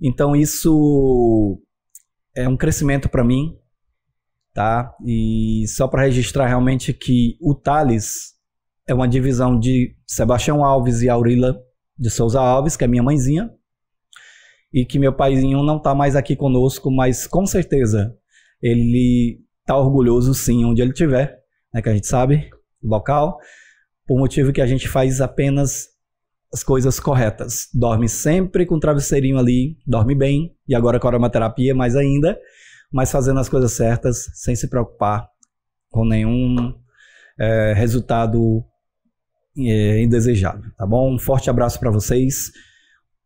Então isso é um crescimento para mim, tá? E só para registrar realmente que o Thales é uma divisão de Sebastião Alves e Aurila de Souza Alves, que é minha mãezinha, e que meu paizinho não está mais aqui conosco, mas com certeza ele está orgulhoso sim onde ele estiver, né, que a gente sabe, local, por motivo que a gente faz apenas as coisas corretas. Dorme sempre com o travesseirinho ali, dorme bem, e agora com a aromaterapia mais ainda, mas fazendo as coisas certas, sem se preocupar com nenhum é, resultado é, indesejado, tá bom? Um forte abraço para vocês,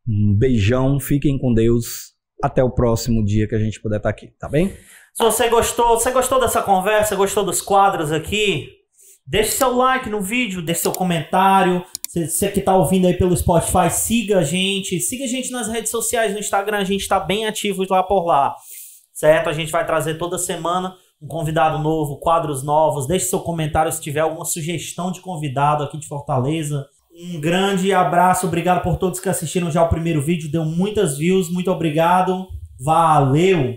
um beijão, fiquem com Deus, até o próximo dia que a gente puder estar tá aqui, tá bem? Se você gostou, você gostou dessa conversa, gostou dos quadros aqui, deixe seu like no vídeo, deixe seu comentário. Se você que está ouvindo aí pelo Spotify, siga a gente, siga a gente nas redes sociais, no Instagram, a gente está bem ativo lá por lá, certo? A gente vai trazer toda semana um convidado novo, quadros novos. Deixe seu comentário se tiver alguma sugestão de convidado aqui de Fortaleza. Um grande abraço, obrigado por todos que assistiram já o primeiro vídeo, deu muitas views, muito obrigado, valeu!